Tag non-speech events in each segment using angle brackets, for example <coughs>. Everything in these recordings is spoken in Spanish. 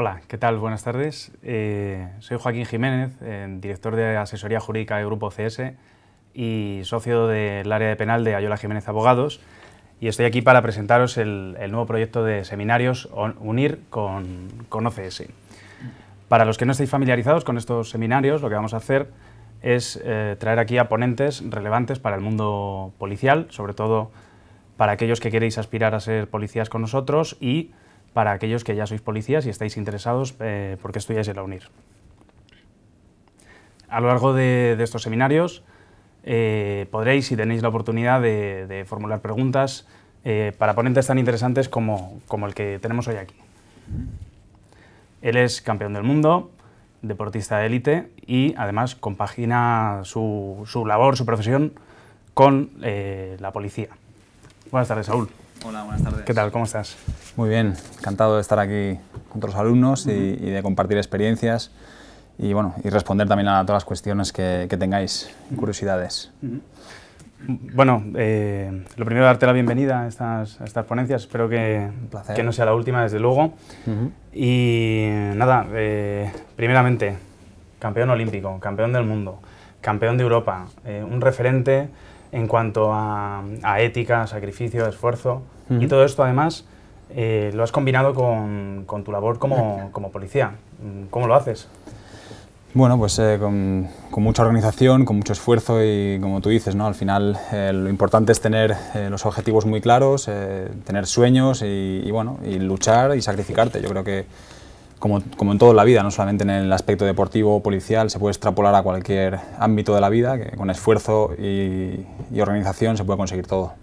Hola, ¿qué tal? Buenas tardes. Eh, soy Joaquín Jiménez, eh, director de asesoría jurídica de Grupo CS y socio del área de penal de Ayola Jiménez Abogados. Y estoy aquí para presentaros el, nuevo proyecto de seminarios UNIR con, OCS. Para los que no estéis familiarizados con estos seminarios, lo que vamos a hacer es eh, traer aquí a ponentes relevantes para el mundo policial, sobre todo para aquellos que queréis aspirar a ser policías con nosotros y para aquellos que ya sois policías y estáis interesados eh, porque estudiáis en la UNIR. A lo largo de, estos seminarios eh, podréis, si tenéis la oportunidad, de, formular preguntas eh, para ponentes tan interesantes como, el que tenemos hoy aquí. Él es campeón del mundo, deportista de élite y además compagina su, labor, su profesión con eh, la policía. Buenas tardes, Saúl. Hola, buenas tardes. ¿Qué tal? ¿Cómo estás? Muy bien, encantado de estar aquí con otros alumnos y, de compartir experiencias y, bueno, y responder también a todas las cuestiones que, tengáis, curiosidades. Bueno, eh, lo primero darte la bienvenida a estas, a estas ponencias, espero que, que, no sea la última, desde luego. Y nada, eh, primeramente, campeón olímpico, campeón del mundo, campeón de Europa, eh, un referente en cuanto a, a ética, sacrificio, esfuerzo, y todo esto además eh, lo has combinado con, tu labor como, policía. ¿Cómo lo haces? Bueno, pues eh, con, mucha organización, con mucho esfuerzo y como tú dices, ¿no? al final eh, lo importante es tener los objetivos muy claros, tener sueños y, bueno, y luchar y sacrificarte. Yo creo que como, en toda la vida, no solamente en el aspecto deportivo o policial, se puede extrapolar a cualquier ámbito de la vida, que con esfuerzo y, organización se puede conseguir todo.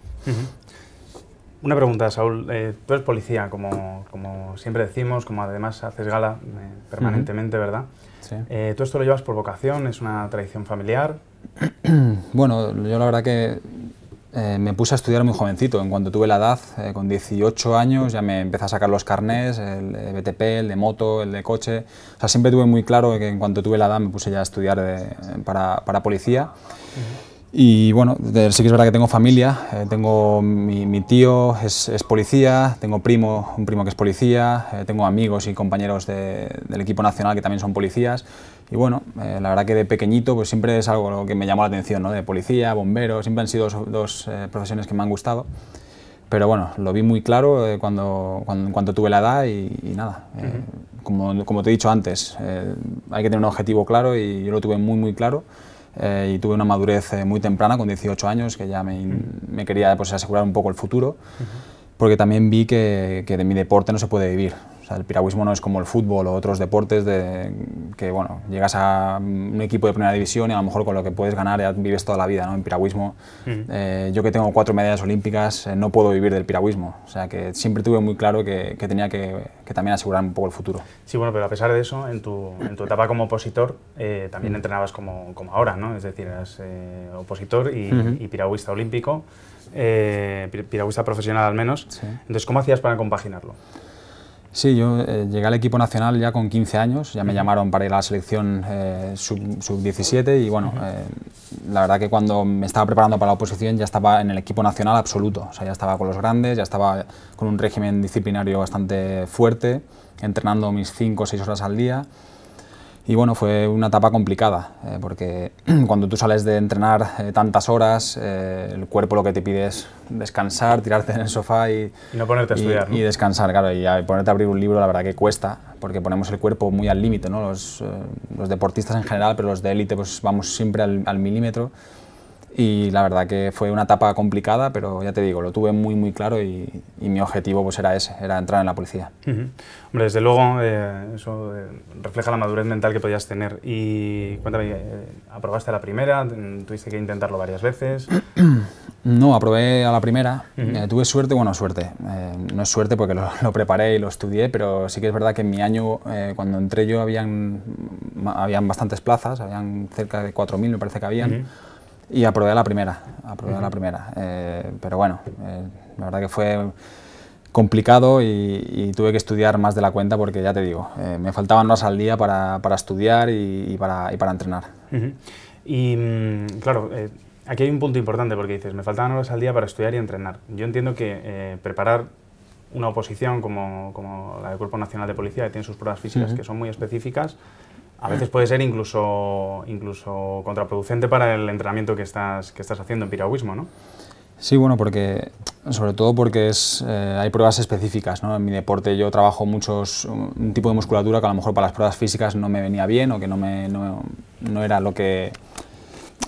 Una pregunta, Saúl. Eh, tú eres policía, como, siempre decimos, como además haces gala eh, permanentemente, ¿verdad? Sí. Eh, ¿Tú esto lo llevas por vocación? ¿Es una tradición familiar? <clears throat> bueno, yo la verdad que me puse a estudiar muy jovencito. En cuanto tuve la edad, con 18 años, ya me empecé a sacar los carnés, el BTP, el de moto, el de coche. O sea, siempre tuve muy claro que en cuanto tuve la edad me puse ya a estudiar para, policía. Y bueno, sí que es verdad que tengo familia, eh, tengo mi, tío es, policía, tengo primo, un primo que es policía, eh, tengo amigos y compañeros del equipo nacional que también son policías. Y bueno, eh, la verdad que de pequeñito pues siempre es algo que me llamó la atención, ¿no? De policía, bombero, siempre han sido dos, profesiones que me han gustado. Pero bueno, lo vi muy claro cuando, cuando, tuve la edad y, nada. como, como, te he dicho antes, hay que tener un objetivo claro y yo lo tuve muy, muy claro. Eh, y tuve una madurez eh, muy temprana, con 18 años, que ya me, quería pues, asegurar un poco el futuro, porque también vi que, de mi deporte no se puede vivir. O sea, el piragüismo no es como el fútbol o otros deportes de, que, bueno, llegas a un equipo de primera división y a lo mejor con lo que puedes ganar vives toda la vida, ¿no? En piragüismo, eh, yo que tengo cuatro medallas olímpicas, eh, no puedo vivir del piragüismo. O sea, que siempre tuve muy claro que, tenía que, también asegurar un poco el futuro. Sí, bueno, pero a pesar de eso, en tu, en tu etapa como opositor, eh, también entrenabas como, como, ahora, ¿no? Es decir, eras opositor y, piragüista olímpico. piragüista profesional al menos. Entonces, ¿cómo hacías para compaginarlo? Sí, yo eh, llegué al equipo nacional ya con 15 años, ya me llamaron para ir a la selección eh, sub-17 y bueno, eh, la verdad que cuando me estaba preparando para la oposición ya estaba en el equipo nacional absoluto, o sea, ya estaba con los grandes, ya estaba con un régimen disciplinario bastante fuerte, entrenando mis 5 o 6 horas al día y bueno, fue una etapa complicada, eh, porque <clears throat> cuando tú sales de entrenar eh, tantas horas, eh, el cuerpo lo que te pide es descansar, tirarte en el sofá y... no ponerte a estudiar. Y, descansar, claro, y ponerte a abrir un libro la verdad que cuesta, porque ponemos el cuerpo muy al límite, ¿no? Los, deportistas en general, pero los de élite pues vamos siempre al milímetro y la verdad que fue una etapa complicada, pero ya te digo, lo tuve muy muy claro y, mi objetivo pues era ese, era entrar en la policía. Hombre, desde luego eh, eso eh, refleja la madurez mental que podías tener y cuéntame, eh, ¿aprobaste a la primera? ¿Tuviste que intentarlo varias veces? <clears throat> no, aprobé a la primera, tuve suerte, bueno, suerte, no es suerte porque <laughs> lo, preparé y lo estudié, pero sí que es verdad que en mi año, cuando entré yo, habían, habían bastantes plazas, habían cerca de 4.000 me parece que habían. Y aprobé la primera, aprobé la primera. Eh, pero bueno, eh, la verdad que fue complicado y, tuve que estudiar más de la cuenta porque ya te digo, eh, me faltaban horas al día para, para estudiar y, para, y, para, entrenar. Y mm, claro, aquí hay un punto importante porque dices, me faltaban horas al día para estudiar y entrenar. Yo entiendo que preparar una oposición como, como, la del Cuerpo Nacional de Policía, que tiene sus pruebas físicas que son muy específicas, a veces puede ser incluso, incluso contraproducente para el entrenamiento que estás, que estás haciendo en piragüismo, ¿no? Sí, bueno, porque sobre todo porque es, eh, hay pruebas específicas. ¿no? En mi deporte yo trabajo muchos, un tipo de musculatura que a lo mejor para las pruebas físicas no me venía bien o que no, me, no, era lo, que,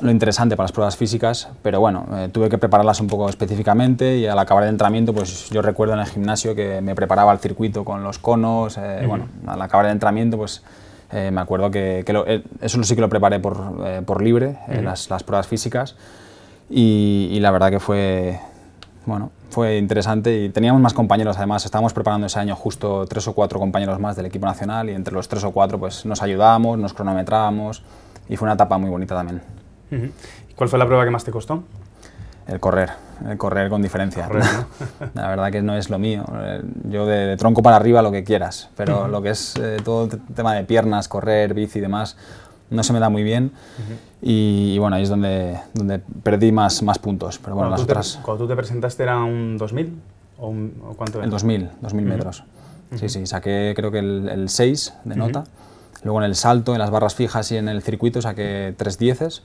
lo interesante para las pruebas físicas, pero bueno, eh, tuve que prepararlas un poco específicamente y al acabar el entrenamiento, pues yo recuerdo en el gimnasio que me preparaba el circuito con los conos, eh, bueno, al acabar el entrenamiento pues eh, me acuerdo que, que lo, eh, eso sí que lo preparé por, eh, por libre, en las, las, pruebas físicas, y, la verdad que fue, bueno, fue interesante y teníamos más compañeros además, estábamos preparando ese año justo tres o cuatro compañeros más del equipo nacional y entre los tres o cuatro pues nos ayudábamos, nos cronometrábamos y fue una etapa muy bonita también. ¿Cuál fue la prueba que más te costó? El correr. Eh, correr con diferencia. <laughs> La verdad que no es lo mío. Eh, yo de, tronco para arriba lo que quieras, pero lo que es eh, todo el tema de piernas, correr, bici y demás, no se me da muy bien. y, bueno, ahí es donde, donde perdí más, más puntos. Pero bueno, cuando, las tú otras... te, cuando tú te presentaste era un 2000 o, cuánto era? El 2000, 2000 metros. Sí, sí, saqué creo que el, el 6 de nota. Luego en el salto, en las barras fijas y en el circuito saqué tres dieces.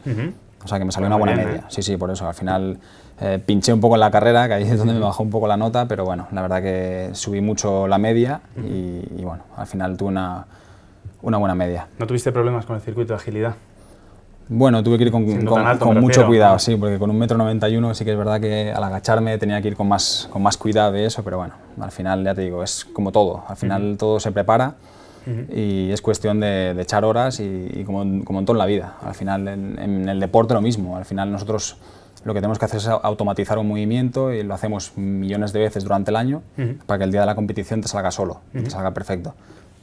O sea que me salió una buena media. Sí, sí, por eso. Al final eh, pinché un poco en la carrera, que ahí es donde me bajó un poco la nota, pero bueno, la verdad que subí mucho la media y, bueno, al final tuve una, una, buena media. ¿No tuviste problemas con el circuito de agilidad? Bueno, tuve que ir con, mucho cuidado, sí, porque con un metro 91 sí que es verdad que al agacharme tenía que ir con más, con más cuidado de eso, pero bueno, al final ya te digo, es como todo, al final todo se prepara. y es cuestión de, echar horas y, como, en toda la vida. Al final, en, en, el deporte lo mismo. Al final nosotros lo que tenemos que hacer es automatizar un movimiento y lo hacemos millones de veces durante el año para que el día de la competición te salga solo, te salga perfecto.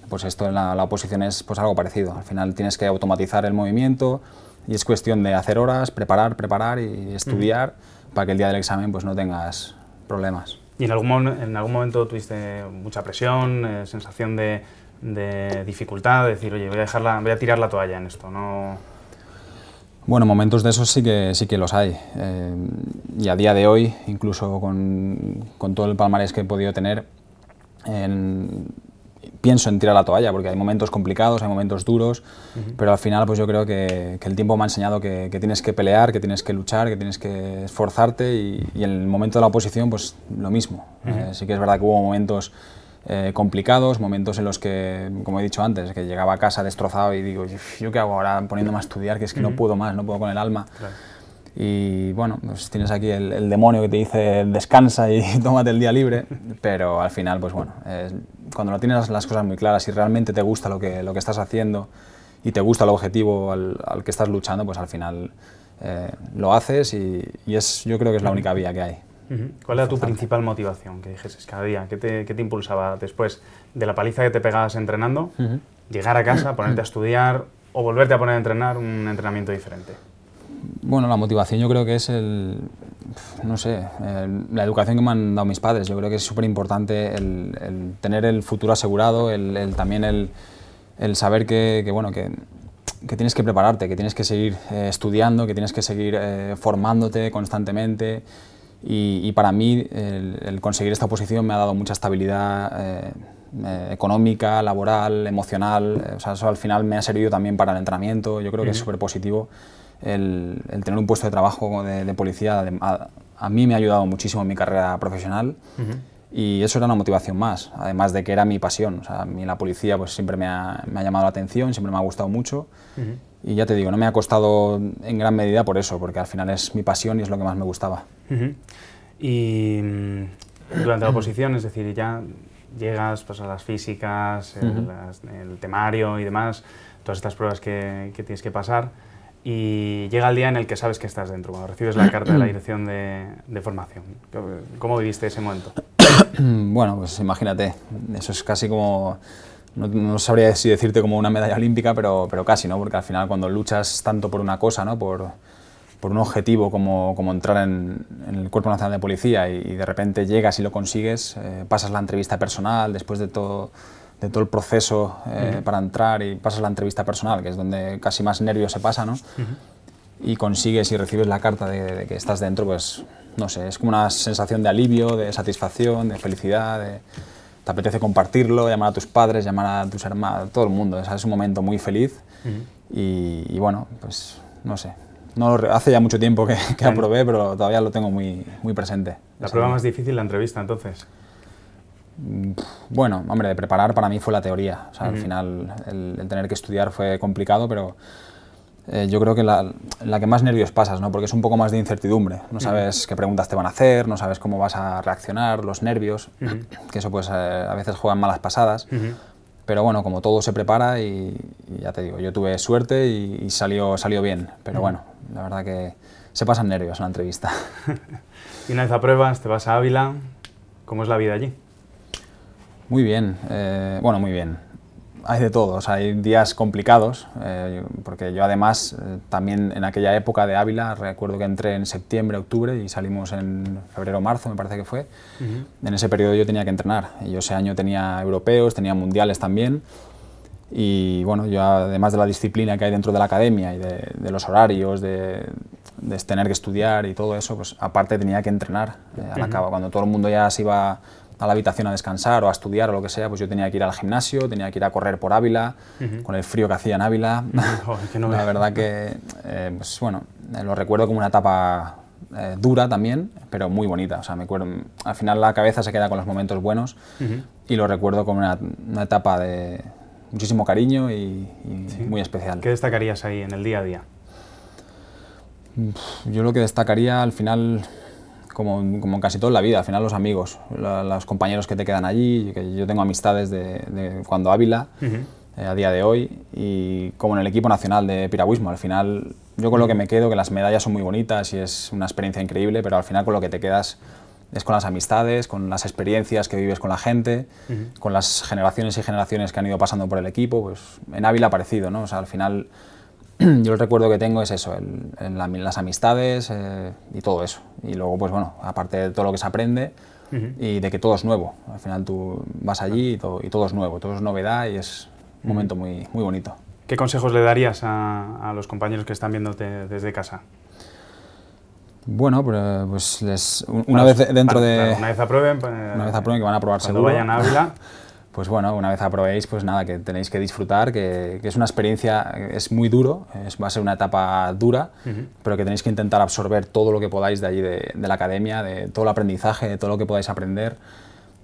Pues esto en la, oposición es pues algo parecido. Al final tienes que automatizar el movimiento y es cuestión de hacer horas, preparar, preparar y estudiar para que el día del examen pues no tengas problemas. ¿Y en algún, en algún momento tuviste mucha presión, eh, sensación de, dificultad, de decir, oye, voy a, dejarla, voy a tirar la toalla en esto, no... Bueno, momentos de esos sí que, sí que los hay. Eh, y a día de hoy, incluso con, todo el palmarés que he podido tener, pienso en tirar la toalla, porque hay momentos complicados, hay momentos duros, pero al final pues yo creo que, el tiempo me ha enseñado que, tienes que pelear, que tienes que luchar, que tienes que esforzarte y, en el momento de la oposición pues lo mismo. Eh, sí que es verdad que hubo momentos eh, complicados, momentos en los que, como he dicho antes, que llegaba a casa destrozado y digo, ¿yo qué hago ahora poniéndome a estudiar? Que es que no puedo más, no puedo con el alma. Y bueno, pues tienes aquí el, demonio que te dice descansa y <laughs> tómate el día libre, pero al final, pues bueno, cuando no tienes las, cosas muy claras y realmente te gusta lo que, lo que estás haciendo y te gusta el objetivo al, que estás luchando, pues al final eh, lo haces y, y es, yo creo que es la única vía que hay. ¿Cuál era tu principal motivación que dijeses cada día? ¿Qué te, impulsaba después de la paliza que te pegabas entrenando? ¿Llegar a casa, ponerte a estudiar o volverte a poner a entrenar un entrenamiento diferente? Bueno, la motivación yo creo que es el, no sé, la educación que me han dado mis padres. Yo creo que es súper importante el, tener el futuro asegurado, el, también el, saber que, bueno, que, tienes que prepararte, que tienes que seguir eh, estudiando, que tienes que seguir eh, formándote constantemente, y, para mí el, conseguir esta posición me ha dado mucha estabilidad eh, eh, económica, laboral, emocional. Eh, o sea, eso al final me ha servido también para el entrenamiento. Yo creo que es súper positivo el, tener un puesto de trabajo de, policía. a, mí me ha ayudado muchísimo en mi carrera profesional. y eso era una motivación más, además de que era mi pasión. O sea, a mí la policía pues, siempre me ha, llamado la atención, siempre me ha gustado mucho y ya te digo, no me ha costado en gran medida por eso, porque al final es mi pasión y es lo que más me gustaba. Y mm, durante la oposición, es decir, ya llegas, pasas pues, las físicas, el, temario y demás, todas estas pruebas que, tienes que pasar, y llega el día en el que sabes que estás dentro, cuando recibes la carta de la dirección de, de formación. ¿Cómo viviste ese momento? <coughs> bueno, pues imagínate, eso es casi como no, sabría si decirte como una medalla olímpica, pero, casi, ¿no? Porque al final cuando luchas tanto por una cosa, ¿no? Por, un objetivo como, como entrar en, el Cuerpo Nacional de Policía y, de repente llegas y lo consigues, eh, pasas la entrevista personal después de todo, de todo el proceso eh, para entrar y pasas la entrevista personal, que es donde casi más nervios se pasa, ¿no? Y consigues y recibes la carta de, de, que estás dentro, pues no sé, es como una sensación de alivio, de satisfacción, de felicidad, de te apetece compartirlo, llamar a tus padres, llamar a tus hermanos, todo el mundo. es un momento muy feliz y, bueno, pues no sé. No, hace ya mucho tiempo que, aprobé, pero todavía lo tengo muy, muy presente. ¿La prueba más difícil, la entrevista, entonces? Mm, bueno, hombre, de preparar para mí fue la teoría. al final el, tener que estudiar fue complicado, pero eh, yo creo que la, que más nervios pasas, ¿no? porque es un poco más de incertidumbre. No sabes qué preguntas te van a hacer, no sabes cómo vas a reaccionar, los nervios, que eso pues eh, a veces juegan malas pasadas. Pero bueno, como todo se prepara y, ya te digo, yo tuve suerte y, salió, salió bien. Pero bueno, la verdad que se pasan nervios en la entrevista. <laughs> y una vez a pruebas te vas a Ávila. ¿Cómo es la vida allí? Muy bien, eh, bueno, muy bien hay de todo, o sea, hay días complicados, eh, porque yo además eh, también en aquella época de Ávila, recuerdo que entré en septiembre, octubre y salimos en febrero, marzo, me parece que fue, en ese periodo yo tenía que entrenar, yo ese año tenía europeos, tenía mundiales también, y bueno, yo además de la disciplina que hay dentro de la academia y de, los horarios, de, tener que estudiar y todo eso, pues aparte tenía que entrenar. Eh, cuando todo el mundo ya se iba a la habitación a descansar o a estudiar o lo que sea, pues yo tenía que ir al gimnasio, tenía que ir a correr por Ávila, con el frío que hacía en Ávila. <laughs> la verdad que, eh, pues bueno, eh, lo recuerdo como una etapa eh, dura también, pero muy bonita. O sea, me acuerdo, al final la cabeza se queda con los momentos buenos y lo recuerdo como una, etapa de muchísimo cariño y, muy especial. ¿Qué destacarías ahí en el día a día? Yo lo que destacaría al final como, en casi toda la vida, al final los amigos, los compañeros que te quedan allí, que yo tengo amistades de, cuando Ávila, eh, a día de hoy, y como en el equipo nacional de piragüismo, al final yo con lo que me quedo, que las medallas son muy bonitas y es una experiencia increíble, pero al final con lo que te quedas es con las amistades, con las experiencias que vives con la gente, con las generaciones y generaciones que han ido pasando por el equipo, pues en Ávila ha parecido, ¿no? O sea, al final <clears throat> yo el recuerdo que tengo es eso, las amistades eh, y todo eso. Y luego, pues bueno, aparte de todo lo que se aprende y de que todo es nuevo. Al final tú vas allí y todo, es nuevo, todo es novedad y es un momento muy, muy bonito. ¿Qué consejos le darías a, los compañeros que están viéndote desde casa? Bueno, pues una, vez dentro de... una vez aprueben... Pues, una vez aprueben que van a probar seguro. vayan a Ávila... <laughs> pues bueno, una vez aprobéis, pues nada, que tenéis que disfrutar, que, es una experiencia, es muy duro, va a ser una etapa dura, pero que tenéis que intentar absorber todo lo que podáis de allí, de, la academia, de todo el aprendizaje, de todo lo que podáis aprender,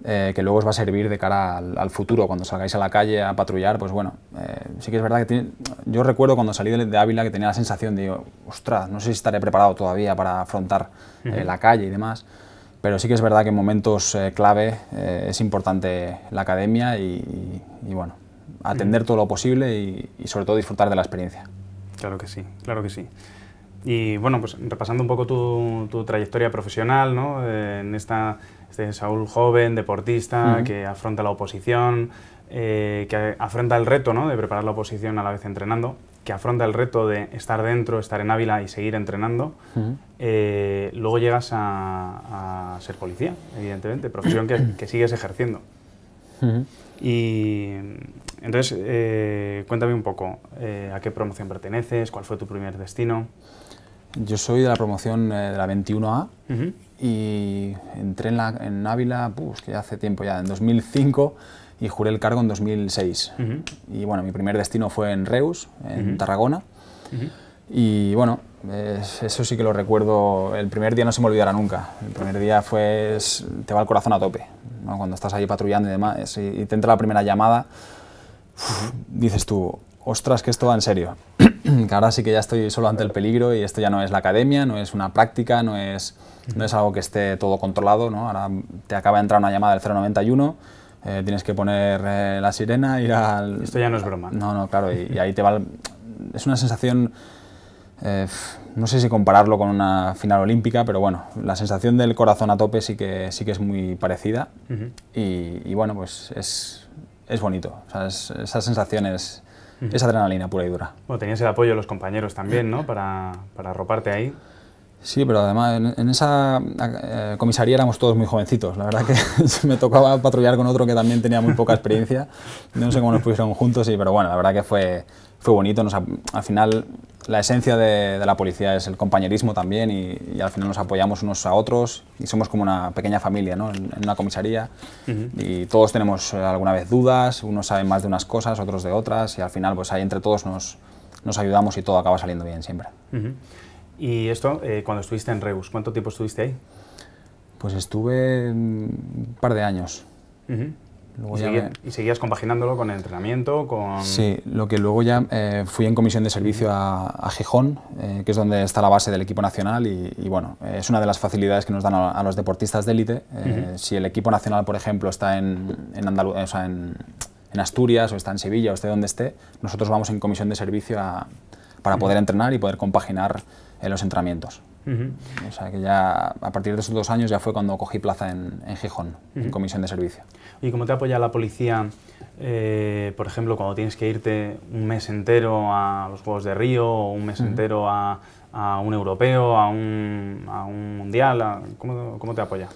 eh, que luego os va a servir de cara al, futuro, cuando salgáis a la calle a patrullar, pues bueno, eh, sí que es verdad que yo recuerdo cuando salí de, Ávila que tenía la sensación de, ostras, no sé si estaré preparado todavía para afrontar eh, la calle y demás pero sí que es verdad que en momentos eh, clave eh, es importante la academia y, bueno, atender mm. todo lo posible y, sobre todo disfrutar de la experiencia. Claro que sí, claro que sí. Y bueno, pues repasando un poco tu, trayectoria profesional, ¿no? Eh, en esta, este Saúl joven, deportista, que afronta la oposición, que afronta el reto, De preparar la oposición a la vez entrenando que afronta el reto de estar dentro, estar en Ávila y seguir entrenando, eh, luego llegas a, ser policía, evidentemente, profesión que, sigues ejerciendo. Y entonces, eh, cuéntame un poco, eh, ¿a qué promoción perteneces? ¿Cuál fue tu primer destino? Yo soy de la promoción de la 21A y entré en, Ávila, pues, que hace tiempo ya, en 2005 y juré el cargo en 2006. Y bueno, mi primer destino fue en Reus, en Tarragona. Y bueno, eso sí que lo recuerdo, el primer día no se me olvidará nunca. El primer día fue, te va el corazón a tope, cuando estás ahí patrullando y demás, y te entra la primera llamada, dices tú, ostras, que esto va en serio. <clears throat> que ahora sí que ya estoy solo ante el peligro y esto ya no es la academia, no es una práctica, no es, no es algo que esté todo controlado, ¿no? Ahora te acaba de entrar una llamada del 091 eh, tienes que poner eh, la sirena, ir al... Esto ya no es broma. No, no, claro, y, ahí te va... Es una sensación... Eh, no sé si compararlo con una final olímpica, pero bueno, la sensación del corazón a tope sí que, sí que es muy parecida y, bueno, pues es, bonito, esa sensación es, adrenalina pura y dura. Bueno, tenías el apoyo de los compañeros también, ¿no? Para, para arroparte ahí. Sí, pero además en, esa eh, comisaría éramos todos muy jovencitos. La verdad que <laughs> me tocaba patrullar con otro que también tenía muy poca experiencia. No sé cómo nos pusieron juntos, pero bueno, la verdad que fue, fue bonito. al final, la esencia de, la policía es el compañerismo también y, al final nos apoyamos unos a otros y somos como una pequeña familia ¿no? en, una comisaría y todos tenemos eh, alguna vez dudas, unos saben más de unas cosas, otros de otras y al final pues ahí entre todos nos, ayudamos y todo acaba saliendo bien siempre. Y esto, eh, cuando estuviste en Reus, ¿cuánto tiempo estuviste ahí? Pues estuve un par de años. luego ¿Y, seguías compaginándolo con el entrenamiento? Con... Sí, lo que luego ya eh, fui en comisión de servicio a, Gijón, eh, que es donde está la base del equipo nacional y, bueno, es una de las facilidades que nos dan a, los deportistas de élite. Si el equipo nacional, por ejemplo, está en, en en, Asturias o está en Sevilla o esté donde esté, nosotros vamos en comisión de servicio a, para poder entrenar y poder compaginar en los entrenamientos. O sea que ya a partir de esos dos años ya fue cuando cogí plaza en, Gijón, en comisión de servicio. ¿Y cómo te apoya la policía, eh, por ejemplo, cuando tienes que irte un mes entero a los Juegos de Río o un mes entero a, un europeo, a un, a un mundial? ¿cómo, ¿Cómo te apoya?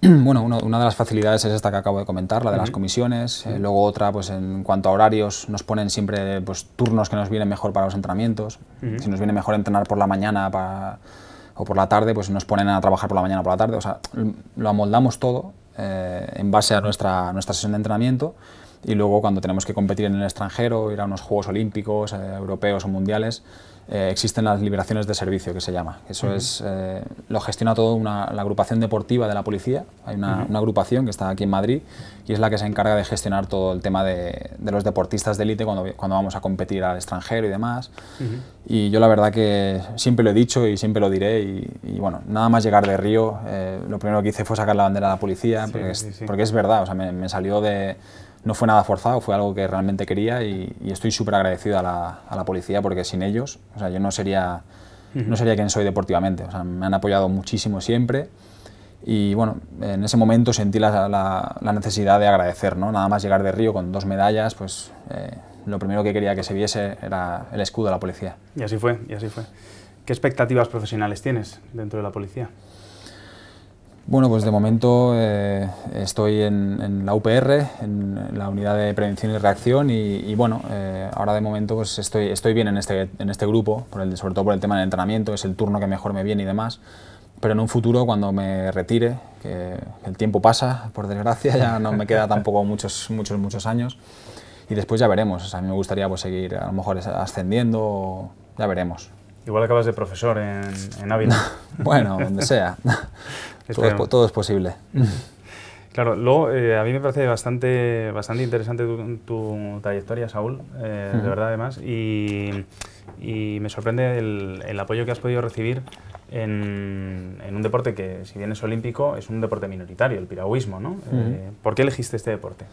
<clears throat> bueno, una de las facilidades es esta que acabo de comentar, la de las comisiones. Eh, luego otra, pues en cuanto a horarios, nos ponen siempre pues, turnos que nos vienen mejor para los entrenamientos. Si nos viene mejor entrenar por la mañana o por la tarde, pues nos ponen a trabajar por la mañana o por la tarde. O sea, lo amoldamos todo eh, en base a nuestra, nuestra sesión de entrenamiento y luego cuando tenemos que competir en el extranjero, ir a unos Juegos Olímpicos, eh, europeos o mundiales, eh, existen las liberaciones de servicio que se llama. Eso es, eh, lo gestiona toda una, la agrupación deportiva de la policía. Hay una, agrupación que está aquí en Madrid y es la que se encarga de gestionar todo el tema de, los deportistas de élite cuando, cuando vamos a competir al extranjero y demás. Y yo la verdad que siempre lo he dicho y siempre lo diré y, bueno, nada más llegar de Río, lo primero que hice fue sacar la bandera de la policía porque, Es, verdad, o sea, me salió de no fue nada forzado, fue algo que realmente quería y, estoy súper agradecido a la, policía porque sin ellos, yo no sería, no sería quien soy deportivamente. me han apoyado muchísimo siempre y bueno, en ese momento sentí la, necesidad de agradecer, ¿no? Nada más llegar de Río con dos medallas, pues eh, lo primero que quería que se viese era el escudo de la policía. Y así fue, y así fue. ¿Qué expectativas profesionales tienes dentro de la policía? Bueno, pues de momento eh, estoy en, la UPR, en la unidad de prevención y reacción, y, bueno, eh, ahora de momento pues estoy, estoy bien en este, en este grupo, por el, sobre todo por el tema del entrenamiento, es el turno que mejor me viene y demás, pero en un futuro cuando me retire, que el tiempo pasa, por desgracia, ya no me queda tampoco muchos, muchos, muchos años, y después ya veremos, o sea, a mí me gustaría pues, seguir a lo mejor ascendiendo, ya veremos. Igual acabas de profesor en, en Ávila. <laughs> bueno, donde sea. <laughs> Todo es, posible. <laughs> Claro, luego eh, a mí me parece bastante, bastante interesante tu, trayectoria, Saúl, eh, de verdad además, y, me sorprende el, apoyo que has podido recibir en, un deporte que, si bien es olímpico, es un deporte minoritario, el piragüismo, ¿no? Eh, ¿Por qué elegiste este deporte?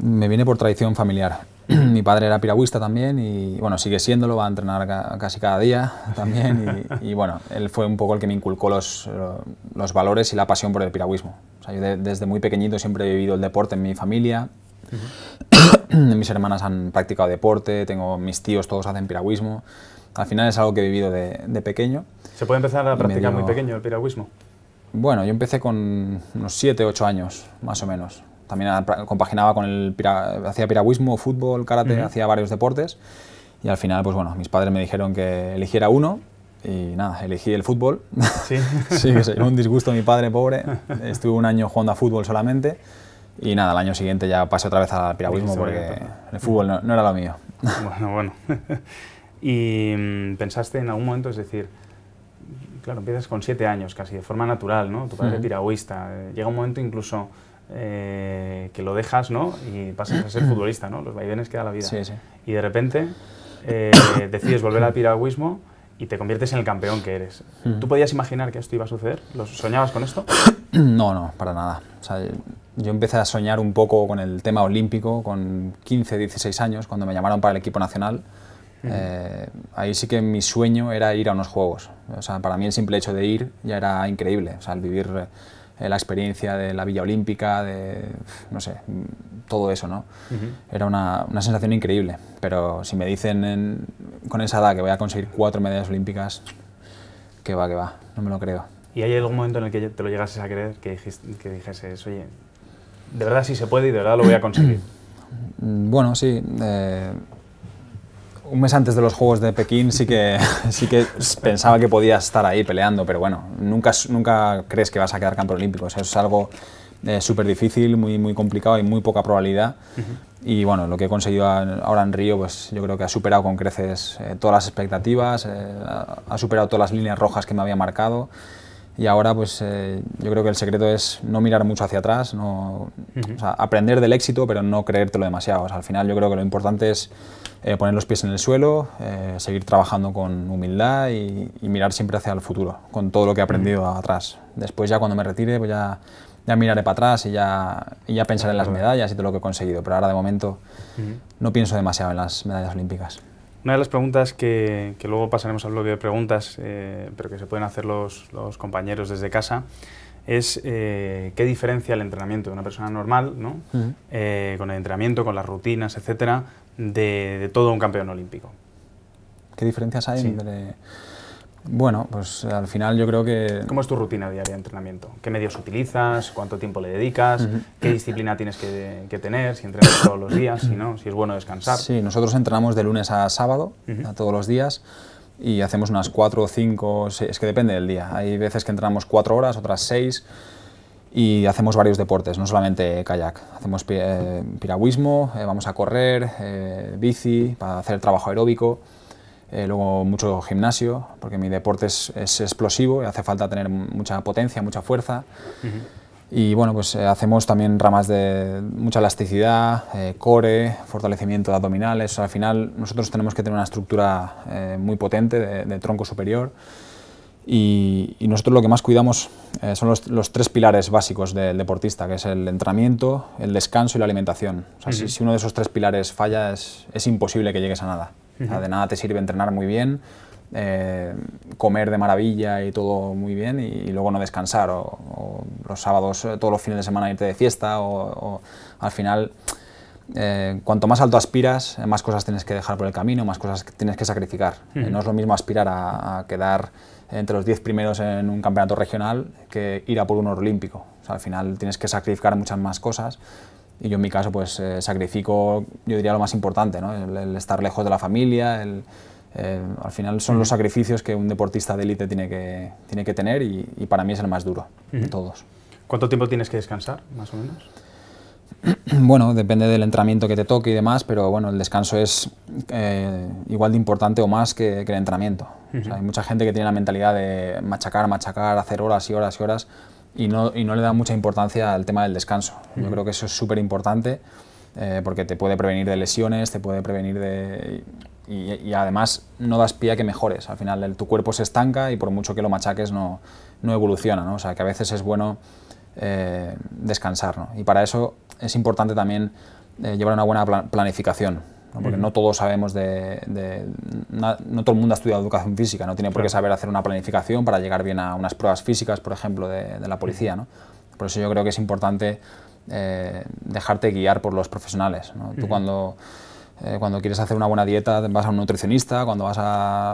me viene por tradición familiar. <clears throat> Mi padre era piragüista también y, bueno, sigue siéndolo, va a entrenar casi cada día <laughs> también y, bueno, él fue un poco el que me inculcó los, valores y la pasión por el piragüismo. desde muy pequeñito siempre he vivido el deporte en mi familia, <clears throat> mis hermanas han practicado deporte, tengo mis tíos, todos hacen piragüismo. Al final es algo que he vivido de, pequeño. ¿Se puede empezar a practicar muy pequeño el piragüismo? Bueno, yo empecé con unos 7, 8 años, más o menos también compaginaba con el, hacía piragüismo, fútbol, karate, hacía varios deportes y al final, pues bueno, mis padres me dijeron que eligiera uno y nada, elegí el fútbol. Sí, <laughs> sí que un disgusto mi padre, pobre. Estuve un año jugando a fútbol solamente y nada, el año siguiente ya pasé otra vez al piragüismo porque el fútbol no, era lo mío. Bueno, bueno. <laughs> ¿Y mm, pensaste en algún momento, es decir, claro, empiezas con siete años casi, de forma natural, ¿no? Tu padre piragüista. Llega un momento incluso eh, que lo dejas, ¿no? Y pasas a ser <clears throat> futbolista, ¿no? Los vaivenes que da la vida. Y de repente eh, <coughs> decides volver al piragüismo y te conviertes en el campeón que eres. Mm. ¿Tú podías imaginar que esto iba a suceder? ¿Los soñabas con esto? <coughs> No, no, para nada. yo empecé a soñar un poco con el tema olímpico con 15, 16 años, cuando me llamaron para el equipo nacional. Eh, ahí sí que mi sueño era ir a unos juegos. O sea, para mí el simple hecho de ir ya era increíble. O sea, el vivir eh, la experiencia de la Villa Olímpica, de, no sé, todo eso, ¿no? Era una, sensación increíble, pero si me dicen con esa edad que voy a conseguir cuatro medallas olímpicas, que va, que va, no me lo creo. ¿Y hay algún momento en el que te lo llegases a creer, que, dijiste, que oye, de verdad sí se puede y de verdad lo voy a conseguir? <clears throat> bueno, sí. Eh, un mes antes de los Juegos de Pekín sí que, <laughs> sí que pensaba que podía estar ahí peleando, pero bueno, nunca, nunca crees que vas a quedar campeón olímpico. es algo eh, súper difícil, muy, muy complicado y muy poca probabilidad. Y bueno, lo que he conseguido ahora en Río, pues yo creo que ha superado con creces eh, todas las expectativas, eh, ha superado todas las líneas rojas que me había marcado. Y ahora, pues yo creo que el secreto es no mirar mucho hacia atrás, no, aprender del éxito, pero no creértelo demasiado. al final, yo creo que lo importante es eh, poner los pies en el suelo, eh, seguir trabajando con humildad y, mirar siempre hacia el futuro, con todo lo que he aprendido mm. atrás. Después ya cuando me retire, pues ya, miraré para atrás y ya, ya pensaré en las medallas y todo lo que he conseguido, pero ahora de momento no pienso demasiado en las medallas olímpicas. Una de las preguntas que, luego pasaremos al bloque de preguntas, eh, pero que se pueden hacer los, compañeros desde casa, es qué diferencia el entrenamiento de una persona normal con el entrenamiento, con las rutinas, etcétera, de, todo un campeón olímpico. ¿Qué diferencias hay entre...? Bueno, pues al final yo creo que... ¿Cómo es tu rutina diaria de entrenamiento? ¿Qué medios utilizas? ¿Cuánto tiempo le dedicas? ¿Qué disciplina tienes que, tener? ¿Si entrenas todos los días? ¿Si no? ¿Si es bueno descansar? Sí, nosotros entrenamos de lunes a sábado, a todos los días, y hacemos unas cuatro o cinco, es que depende del día. Hay veces que entrenamos cuatro horas, otras seis y hacemos varios deportes, no solamente kayak. Hacemos eh, piragüismo, eh, vamos a correr, eh, bici, para hacer trabajo aeróbico, luego mucho gimnasio, porque mi deporte es, explosivo y hace falta tener mucha potencia, mucha fuerza. Y bueno, pues hacemos también ramas de mucha elasticidad, core, fortalecimiento de abdominales. al final nosotros tenemos que tener una estructura muy potente de tronco superior y, nosotros lo que más cuidamos eh, son los, tres pilares básicos del deportista, que es el entrenamiento, el descanso y la alimentación. si, uno de esos tres pilares falla, es, es imposible que llegues a nada. de nada te sirve entrenar muy bien, eh, comer de maravilla y todo muy bien y, luego no descansar o, los sábados, eh, todos los fines de semana irte de fiesta o, al final cuanto más alto aspiras, más cosas tienes que dejar por el camino, más cosas tienes que sacrificar. no es lo mismo aspirar a, a quedar entre los 10 primeros en un campeonato regional que ir a por un olímpico. al final tienes que sacrificar muchas más cosas y yo en mi caso pues eh, sacrifico, yo diría lo más importante, el, estar lejos de la familia, eh, al final son los sacrificios que un deportista de élite tiene que, tiene que tener y, para mí es el más duro de todos. ¿Cuánto tiempo tienes que descansar, más o menos? <clears throat> bueno, depende del entrenamiento que te toque y demás, pero bueno, el descanso es eh, igual de importante o más que, el entrenamiento. hay mucha gente que tiene la mentalidad de machacar, machacar, hacer horas y horas y horas y no, no le da mucha importancia al tema del descanso. Yo creo que eso es súper importante eh, porque te puede prevenir de lesiones, te puede prevenir de... Y, además no das pie a que mejores. Al final tu cuerpo se estanca y por mucho que lo machaques no, no evoluciona. ¿no? O sea, que a veces es bueno eh, descansar. ¿no? Y para eso es importante también eh, llevar una buena planificación, ¿no? porque no todos sabemos de... no todo el mundo ha estudiado educación física, no tiene por qué saber hacer una planificación para llegar bien a unas pruebas físicas, por ejemplo, de, la policía. ¿no? Por eso yo creo que es importante eh, dejarte guiar por los profesionales. ¿no? Tú cuando eh, cuando quieres hacer una buena dieta vas a un nutricionista, cuando vas a...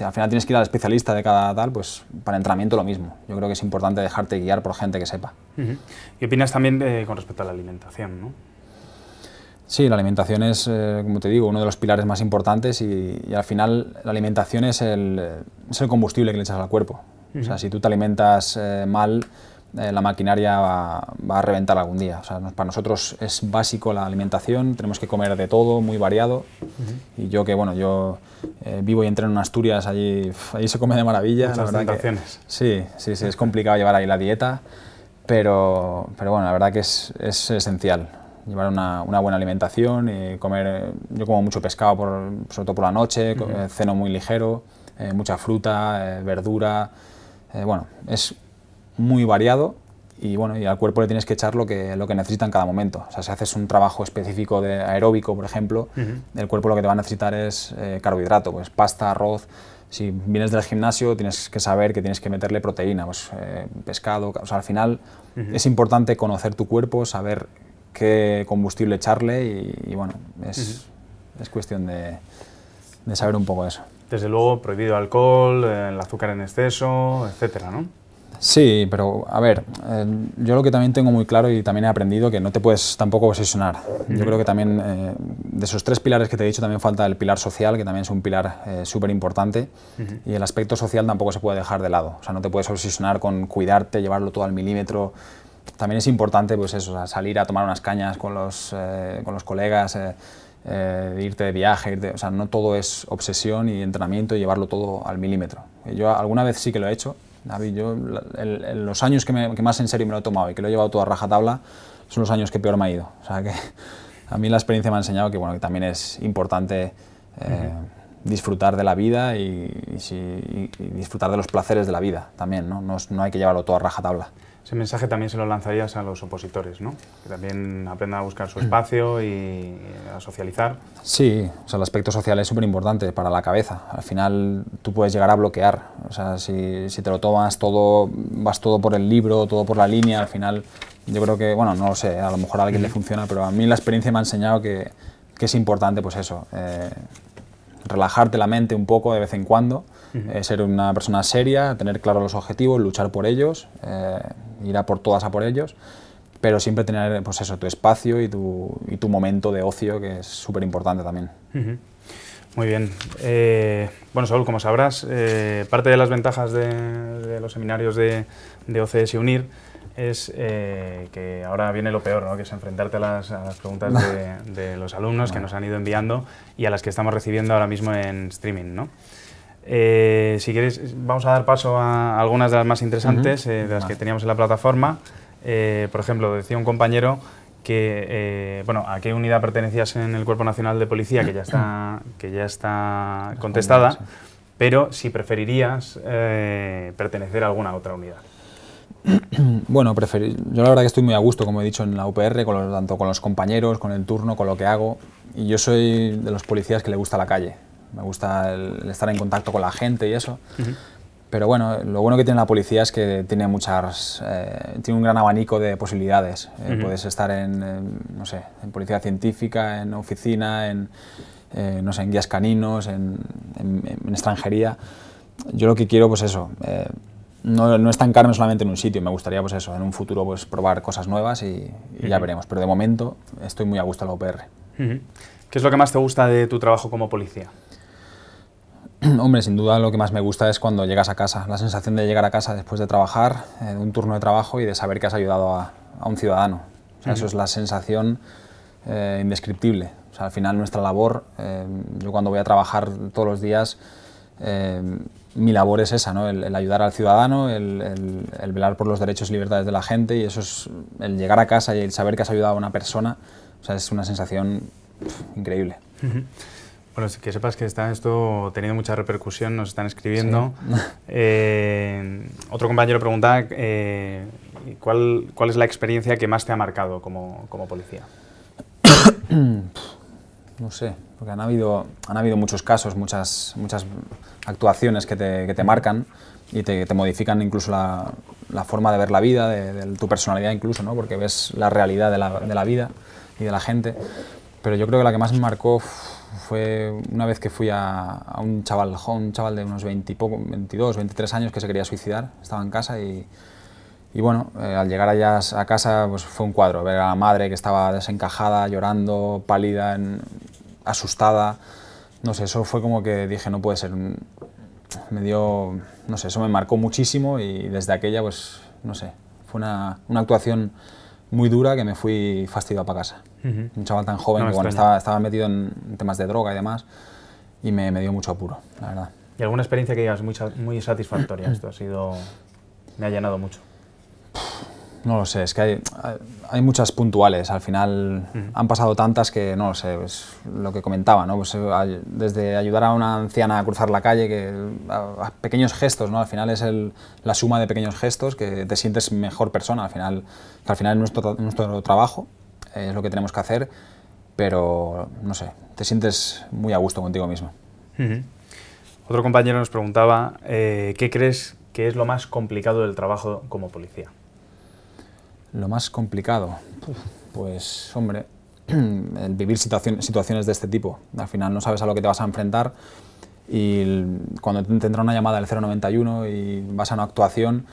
Al final tienes que ir al especialista de cada tal, pues para entrenamiento lo mismo. Yo creo que es importante dejarte guiar por gente que sepa. ¿Qué ¿Y opinas también eh, con respecto a la alimentación? ¿no? Sí, la alimentación es, eh, como te digo, uno de los pilares más importantes y, al final la alimentación es el, combustible que le echas al cuerpo. O sea, si tú te alimentas mal, eh, la maquinaria va, a reventar algún día. para nosotros es básico la alimentación, tenemos que comer de todo, muy variado. Y yo que, bueno, yo eh, vivo y entreno en Asturias, allí, se come de maravilla. las tentaciones, sí, sí, sí, es complicado llevar ahí la dieta, pero, pero bueno, la verdad que es, esencial llevar una, buena alimentación y comer, eh, yo como mucho pescado, por, sobre todo por la noche, ceno muy ligero, mucha fruta, verdura, bueno, es muy variado y bueno, y al cuerpo le tienes que echar lo que, lo que necesita en cada momento. O sea, si haces un trabajo específico de aeróbico, por ejemplo, el cuerpo lo que te va a necesitar es eh, carbohidrato, pues pasta, arroz. Si vienes del gimnasio, tienes que saber que tienes que meterle proteína, pues eh, pescado. O al final es importante conocer tu cuerpo, saber qué combustible echarle y, bueno, es, cuestión de, saber un poco eso. Desde luego, prohibido alcohol, el azúcar en exceso, etcétera, ¿no? Sí, pero a ver, eh, yo lo que también tengo muy claro y también he aprendido que no te puedes tampoco obsesionar. Yo creo que también eh, de esos tres pilares que te he dicho también falta el pilar social, que también es un pilar eh, súper importante, y el aspecto social tampoco se puede dejar de lado. O sea, no te puedes obsesionar con cuidarte, llevarlo todo al milímetro. También es importante pues eso, salir a tomar unas cañas con los, con los colegas. irte de viaje, o sea, no todo es obsesión y entrenamiento y llevarlo todo al milímetro. Yo alguna vez sí que lo he hecho, David, yo los años que, más en serio me lo he tomado y que lo he llevado todo a rajatabla son los años que peor me ha ido. O sea que <laughs> a mí la experiencia me ha enseñado que, también es importante eh, disfrutar de la vida y, disfrutar de los placeres de la vida también, ¿no? No, no hay que llevarlo todo a rajatabla. Ese mensaje también se lo lanzarías a los opositores, ¿no? Que también aprendan a buscar su mm. espacio y a socializar. Sí, o sea, el aspecto social es súper importante para la cabeza. Al final tú puedes llegar a bloquear. O sea, si, te lo tomas todo, vas todo por el libro, todo por la línea, al final yo creo que, bueno, no lo sé, a lo mejor a alguien le mm. funciona, pero a mí la experiencia me ha enseñado que, es importante, pues eso, eh, relajarte la mente un poco de vez en cuando eh, ser una persona seria, tener claros los objetivos, luchar por ellos, eh, ir a por todas a por ellos, pero siempre tener pues eso, tu espacio y tu, y tu momento de ocio, que es súper importante también. Muy bien. Eh, bueno, Saúl, como sabrás, parte de las ventajas de, los seminarios de, de OCS y UNIR es que ahora viene lo peor, ¿no? que es enfrentarte a las, preguntas de, <laughs> de, los alumnos que nos han ido enviando y a las que estamos recibiendo ahora mismo en streaming. ¿no? Eh, si quieres, vamos a dar paso a algunas de las más interesantes, eh, de las que teníamos en la plataforma. Eh, por ejemplo, decía un compañero que, bueno, ¿a qué unidad pertenecías en el Cuerpo Nacional de Policía? Que ya está, <clears throat> que ya está contestada, pero si preferirías pertenecer a alguna otra unidad. <clears throat> Bueno, preferir, yo la verdad que estoy muy a gusto, como he dicho, en la UPR, con tanto con los compañeros, con el turno, con lo que hago. Y yo soy de los policías que le gusta la calle me gusta el, estar en contacto con la gente y eso. Pero bueno, lo bueno que tiene la policía es que tiene muchas, eh, tiene un gran abanico de posibilidades. Eh, puedes estar en, eh, no sé, en policía científica, en oficina, en, no sé, en guías caninos, en, extranjería. Yo lo que quiero, pues eso, no, no, estancarme solamente en un sitio. Me gustaría, pues eso, en un futuro, pues probar cosas nuevas y, ya veremos. Pero de momento estoy muy a gusto en la OPR. ¿Qué es lo que más te gusta de tu trabajo como policía? <clears throat> Hombre, sin duda lo que más me gusta es cuando llegas a casa, la sensación de llegar a casa después de trabajar, de un turno de trabajo y de saber que has ayudado a, un ciudadano. Eso es la sensación eh, indescriptible. al final nuestra labor, eh, yo cuando voy a trabajar todos los días, eh, mi labor es esa, el, ayudar al ciudadano, el, velar por los derechos y libertades de la gente y eso es el llegar a casa y el saber que has ayudado a una persona, o sea, es una sensación increíble. Bueno, que sepas que está esto teniendo mucha repercusión, nos están escribiendo. <laughs> Eh, otro compañero pregunta, eh, ¿cuál, ¿cuál, es la experiencia que más te ha marcado como, como policía? <coughs> no sé, porque han habido, han habido muchos casos, muchas, muchas actuaciones que te, que te marcan y te, te modifican incluso la, forma de ver la vida, de, tu personalidad incluso, ¿no? porque ves la realidad de la, de la vida y de la gente. Pero yo creo que la que más me marcó fue una vez que fui a, un chaval, un chaval de unos 20 poco, 22, 23 años que se quería suicidar, estaba en casa y, bueno, eh, al llegar allá a casa pues fue un cuadro, ver a la madre que estaba desencajada, llorando, pálida, asustada, no sé, eso fue como que dije, no puede ser, me dio, no sé, eso me marcó muchísimo y desde aquella pues, no sé, fue una, una actuación muy dura que me fui fastidiado para casa. Un chaval tan joven cuando que estaba, estaba, metido en temas de droga y demás y me, dio mucho apuro, la verdad. ¿Y alguna experiencia que digas muy, satisfactoria? Esto ha sido... me ha llenado mucho. No lo sé, es que hay, hay muchas puntuales. Al final han pasado tantas que no lo sé, lo que comentaba, ¿no? Pues, eh, desde ayudar a una anciana a cruzar la calle, que, pequeños gestos, ¿no? Al final es la suma de pequeños gestos que te sientes mejor persona. Al final, que al final es nuestro, nuestro trabajo eh, es lo que tenemos que hacer, pero no sé, te sientes muy a gusto contigo mismo. Otro compañero nos preguntaba, eh, ¿qué crees que es lo más complicado del trabajo como policía? Lo más complicado, pues hombre, <clears throat> el vivir situaciones situaciones de este tipo. Al final no sabes a lo que te vas a enfrentar y cuando te entra una llamada del 091 y vas a una actuación,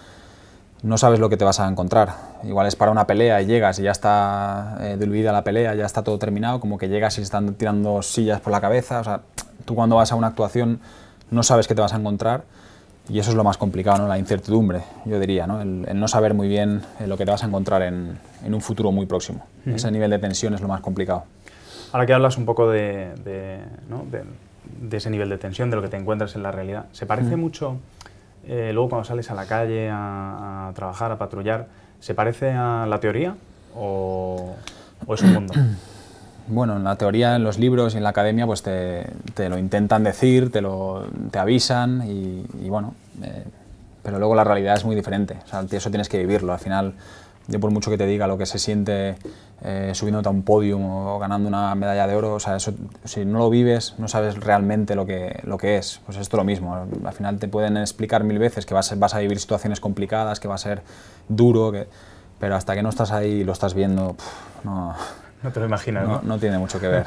no sabes lo que te vas a encontrar. Igual es para una pelea y llegas y ya está eh, diluida la pelea, ya está todo terminado, como que llegas y están tirando sillas por la cabeza. O sea, tú cuando vas a una actuación no sabes qué te vas a encontrar y eso es lo más complicado, ¿no? la incertidumbre, yo diría, ¿no? El, no saber muy bien eh, lo que te vas a encontrar en, un futuro muy próximo. Ese nivel de tensión es lo más complicado. Ahora que hablas un poco de, ese nivel de tensión, de lo que te encuentras en la realidad, ¿se parece mucho eh, luego cuando sales a la calle a, trabajar, a patrullar, ¿se parece a la teoría o, es un mundo? <clears throat> bueno, en la teoría, en los libros y en la academia, pues te, lo intentan decir, te, lo, te avisan y, bueno, eh, pero luego la realidad es muy diferente. eso tienes que vivirlo. Al final, yo por mucho que te diga lo que se siente eh, subiéndote a un podium o ganando una medalla de oro, o sea, eso, si no lo vives, no sabes realmente lo que, lo que es. Pues esto lo mismo. Al final te pueden explicar mil veces que vas, a vivir situaciones complicadas, que va a ser duro, pero hasta que no estás ahí y lo estás viendo, <laughs> no. te lo imaginas, ¿no? tiene mucho que ver,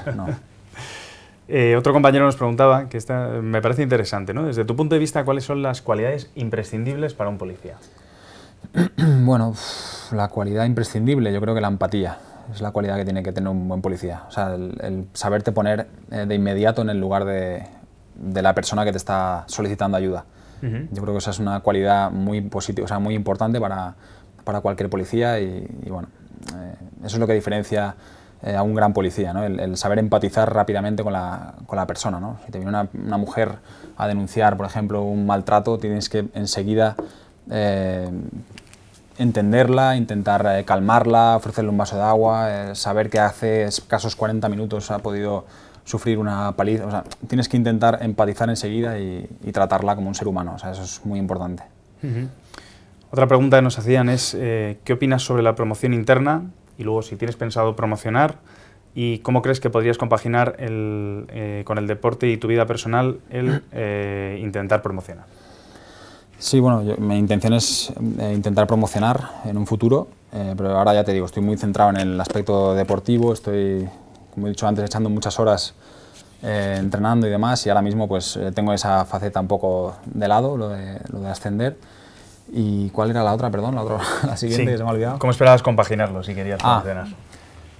<laughs> eh, otro compañero nos preguntaba, que me parece interesante, ¿no? Desde tu punto de vista, ¿cuáles son las cualidades imprescindibles para un policía? <clears throat> bueno, la cualidad imprescindible, yo creo que la empatía es la cualidad que tiene que tener un buen policía. O sea, el, saberte poner eh, de inmediato en el lugar de, la persona que te está solicitando ayuda. Yo creo que esa es una cualidad muy positiva, o sea, muy importante para, cualquier policía y, bueno, eh, eso es lo que diferencia eh, a un gran policía, ¿no? el, saber empatizar rápidamente con la, persona. ¿no? Si te viene una, mujer a denunciar, por ejemplo, un maltrato, tienes que enseguida entenderla, intentar eh, calmarla, ofrecerle un vaso de agua, eh, saber que hace escasos 40 minutos ha podido sufrir una paliza. O sea, tienes que intentar empatizar enseguida y, tratarla como un ser humano. O sea, eso es muy importante. Otra pregunta que nos hacían es, eh, ¿qué opinas sobre la promoción interna? Y luego, si tienes pensado promocionar, ¿y cómo crees que podrías compaginar con el deporte y tu vida personal el intentar promocionar? Sí, bueno, mi intención es eh, intentar promocionar en un futuro, eh, pero ahora ya te digo, estoy muy centrado en el aspecto deportivo, estoy, como he dicho antes, echando muchas horas eh, entrenando y demás, y ahora mismo pues tengo esa faceta un poco de lado, lo de, ascender. ¿Y cuál era la otra, perdón? La, otra, <laughs> la siguiente que se me ha olvidado. ¿Cómo esperabas compaginarlo si querías ah. promocionar?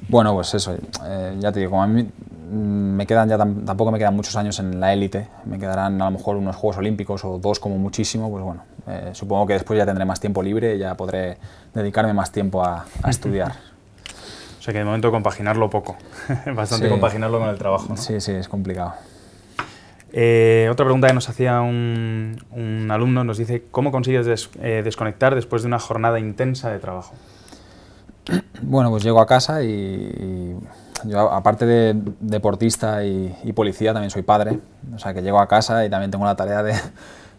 Bueno, pues eso, eh, ya te digo, como a mí mm, me quedan ya tampoco me quedan muchos años en la élite, me quedarán a lo mejor unos Juegos Olímpicos o dos como muchísimo, pues bueno, eh, supongo que después ya tendré más tiempo libre, ya podré dedicarme más tiempo a, <laughs> estudiar. o sea que de momento compaginarlo poco, <laughs> bastante compaginarlo con el trabajo. Sí, sí, es complicado. Eh, otra pregunta que nos hacía un, alumno nos dice, ¿cómo consigues desconectar después de una jornada intensa de trabajo? <clears throat> Bueno, pues llego a casa y, aparte de deportista y, policía también soy padre, o sea que llego a casa y también tengo la tarea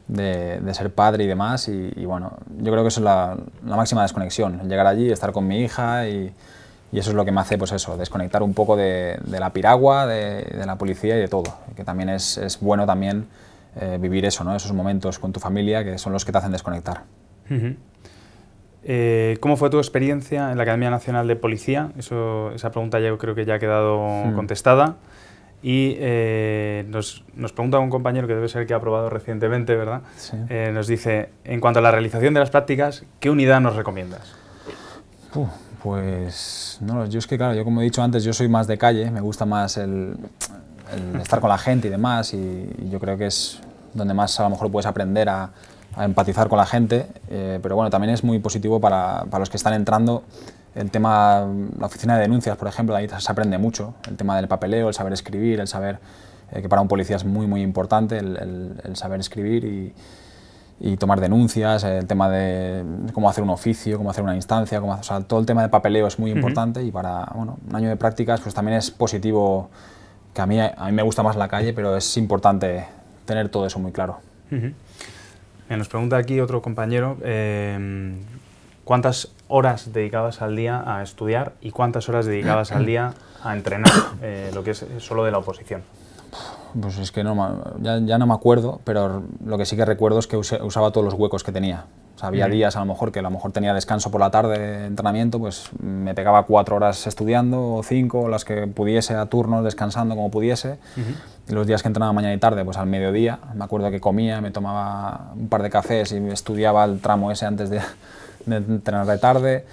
de, ser padre y demás y, bueno, yo creo que eso es la, máxima desconexión, llegar allí, estar con mi hija y, eso es lo que me hace pues eso, desconectar un poco de, la piragua, de, la policía y de todo, que también es, bueno también eh, vivir eso, ¿no? esos momentos con tu familia que son los que te hacen desconectar. Eh, ¿Cómo fue tu experiencia en la Academia Nacional de Policía? Eso, esa pregunta yo creo que ya ha quedado hmm. contestada. Y eh, nos, pregunta un compañero que debe ser que ha aprobado recientemente, ¿verdad? Eh, nos dice, en cuanto a la realización de las prácticas, ¿qué unidad nos recomiendas? pues no, yo es que claro, yo como he dicho antes, yo soy más de calle, me gusta más el, hmm. estar con la gente y demás, y yo creo que es donde más a lo mejor puedes aprender a, a empatizar con la gente, eh, pero bueno, también es muy positivo para, para, los que están entrando el tema, la oficina de denuncias, por ejemplo, ahí se aprende mucho, el tema del papeleo, el saber escribir, el saber, eh, que para un policía es muy, muy importante, el, saber escribir y, tomar denuncias, el tema de cómo hacer un oficio, cómo hacer una instancia, cómo, todo el tema de papeleo es muy importante y para bueno, un año de prácticas pues también es positivo, que a mí, a mí me gusta más la calle, pero es importante tener todo eso muy claro. Eh, nos pregunta aquí otro compañero, eh, ¿cuántas horas dedicabas al día a estudiar y cuántas horas dedicabas al día a entrenar, eh, lo que es solo de la oposición? Pues es que no, ya, ya, no me acuerdo, pero lo que sí que recuerdo es que usaba todos los huecos que tenía había días a lo mejor que a lo mejor tenía descanso por la tarde, de entrenamiento, pues me pegaba cuatro horas estudiando o cinco, las que pudiese a turnos, descansando como pudiese. Y los días que entrenaba mañana y tarde, pues al mediodía, me acuerdo que comía, me tomaba un par de cafés y estudiaba el tramo ese antes de, de entrenar de tarde,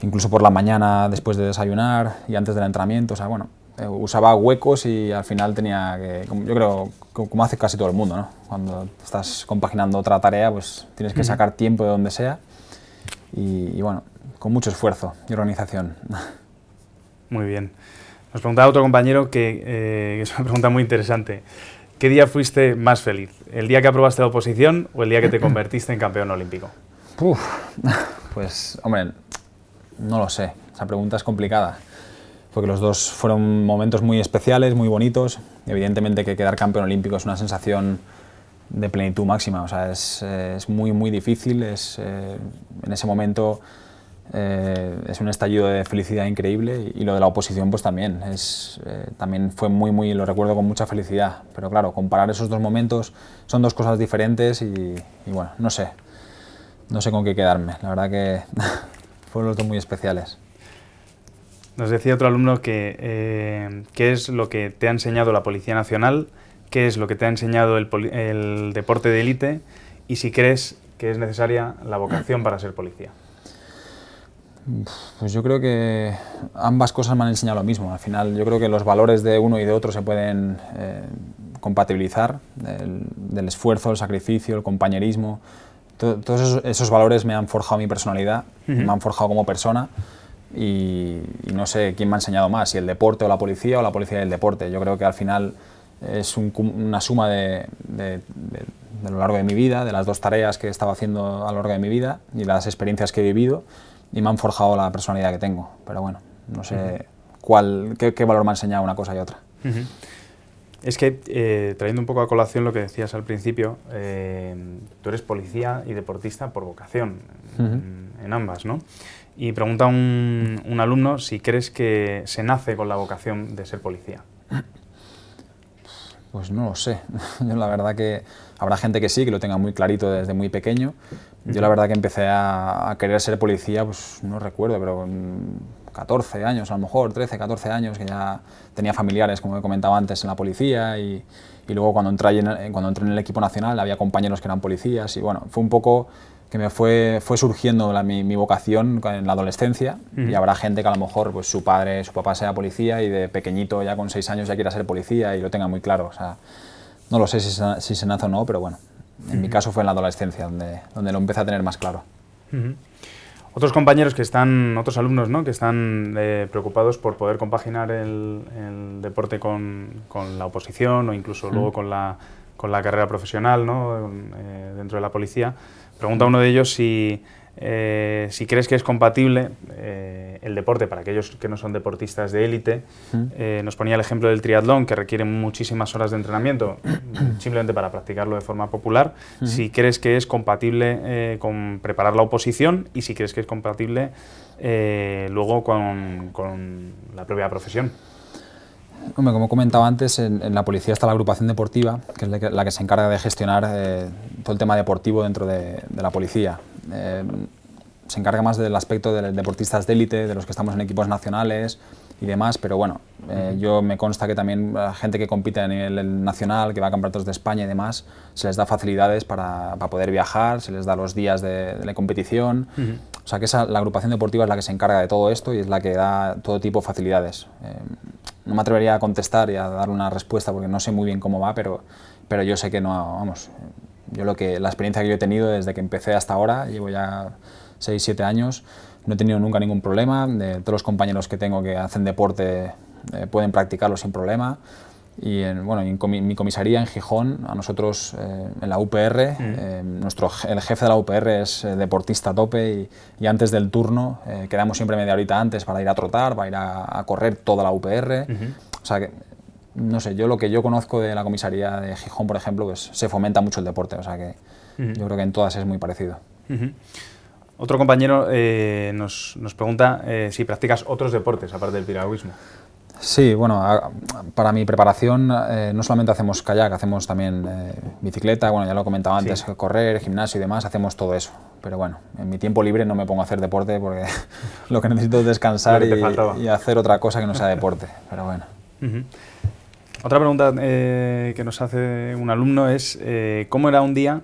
incluso por la mañana después de desayunar y antes del entrenamiento. O sea, bueno, eh, usaba huecos y al final tenía que, yo creo, como hace casi todo el mundo, ¿no? Cuando estás compaginando otra tarea, pues tienes que sacar tiempo de donde sea y, bueno, con mucho esfuerzo y organización. <laughs> Muy bien. Nos preguntaba otro compañero eh, que, es una pregunta muy interesante. ¿Qué día fuiste más feliz? ¿El día que aprobaste la oposición o el día que te <clears throat> convertiste en campeón olímpico? <laughs> pues, hombre, no lo sé. Esa pregunta es complicada porque los dos fueron momentos muy especiales, muy bonitos. Evidentemente que quedar campeón olímpico es una sensación de plenitud máxima, o sea, es, eh, muy, muy difícil, es, eh, en ese momento eh, es un estallido de felicidad increíble y, lo de la oposición pues también, es, también fue muy, muy, lo recuerdo con mucha felicidad, pero claro, comparar esos dos momentos son dos cosas diferentes y, y bueno, no sé, no sé con qué quedarme, la verdad que <laughs> fueron los dos muy especiales. Nos decía otro alumno que eh, qué es lo que te ha enseñado la Policía Nacional, qué es lo que te ha enseñado el, deporte de élite y si crees que es necesaria la vocación para ser policía. Pues yo creo que ambas cosas me han enseñado lo mismo. Al final yo creo que los valores de uno y de otro se pueden eh, compatibilizar, del esfuerzo, el sacrificio, el compañerismo. todos esos, valores me han forjado mi personalidad, me han forjado como persona y, no sé quién me ha enseñado más, si el deporte o la policía o la policía del deporte. Yo creo que al final es una suma de, de, lo largo de mi vida, de las dos tareas que he estado haciendo a lo largo de mi vida y las experiencias que he vivido y me han forjado la personalidad que tengo. Pero bueno, no sé cuál, qué, valor me ha enseñado una cosa y otra. Es que, eh, trayendo un poco a colación lo que decías al principio, eh, tú eres policía y deportista por vocación, en, en, ambas, ¿no? Y pregunta un, un alumno si crees que se nace con la vocación de ser policía. Pues no lo sé. <laughs> Yo la verdad que habrá gente que sí, que lo tenga muy clarito desde muy pequeño. Yo la verdad que empecé a, querer ser policía, pues no recuerdo, pero mm, con 14 años a lo mejor, 13, 14 años, que ya tenía familiares, como comentaba antes, en la policía y, luego cuando entré, cuando entré en el equipo nacional había compañeros que eran policías y bueno, fue un poco me fue, fue surgiendo mi, vocación en la adolescencia y habrá gente que a lo mejor pues, su padre, su papá sea policía y de pequeñito ya con seis años ya quiera ser policía y lo tenga muy claro. O sea, no lo sé si, se nace o no, pero bueno, en mi caso fue en la adolescencia donde, donde lo empecé a tener más claro. Otros compañeros que están, otros alumnos, ¿no? Que están eh, preocupados por poder compaginar el, deporte con, con, la oposición o incluso luego con la, con la carrera profesional, ¿no? Eh, dentro de la policía. Pregunta uno de ellos eh, si, crees que es compatible eh, el deporte para aquellos que no son deportistas de élite. Eh, nos ponía el ejemplo del triatlón, que requiere muchísimas horas de entrenamiento, <coughs> simplemente para practicarlo de forma popular. Si crees que es compatible con preparar la oposición y si crees que es compatible luego con la propia profesión como comentaba antes, en, la policía está la agrupación deportiva, que es la que, se encarga de gestionar eh, todo el tema deportivo dentro de, la policía. Eh, se encarga más del aspecto de deportistas de élite, de los que estamos en equipos nacionales y demás, pero bueno, eh, yo me consta que también la gente que compite a nivel nacional, que va a campeonatos de España y demás, se les da facilidades para, poder viajar, se les da los días de, la competición. O sea que esa, la agrupación deportiva es la que se encarga de todo esto y es la que da todo tipo de facilidades no me atrevería a contestar y a dar una respuesta porque no sé muy bien cómo va, pero, pero yo sé que no, vamos, yo lo que, la experiencia que yo he tenido desde que empecé hasta ahora, llevo ya 6, 7 años, no he tenido nunca ningún problema, todos los compañeros que tengo que hacen deporte eh, pueden practicarlo sin problema, y en, bueno, en mi comisaría en Gijón, a nosotros eh, en la UPR, eh, nuestro, el jefe de la UPR es eh, deportista a tope y, antes del turno quedamos siempre media horita antes para ir a trotar, para ir a, correr toda la UPR. O sea que, no sé, yo lo que yo conozco de la comisaría de Gijón, por ejemplo, pues se fomenta mucho el deporte, o sea que yo creo que en todas es muy parecido. Otro compañero nos, nos, pregunta si practicas otros deportes aparte del piragüismo. Sí, bueno, para mi preparación eh, no solamente hacemos kayak, hacemos también eh, bicicleta, bueno, ya lo comentaba antes, correr, gimnasio y demás, hacemos todo eso. Pero bueno, en mi tiempo libre no me pongo a hacer deporte porque <laughs> lo que necesito es descansar y, hacer otra cosa que no sea deporte, pero bueno. Otra pregunta eh, que nos hace un alumno es, ¿cómo era un día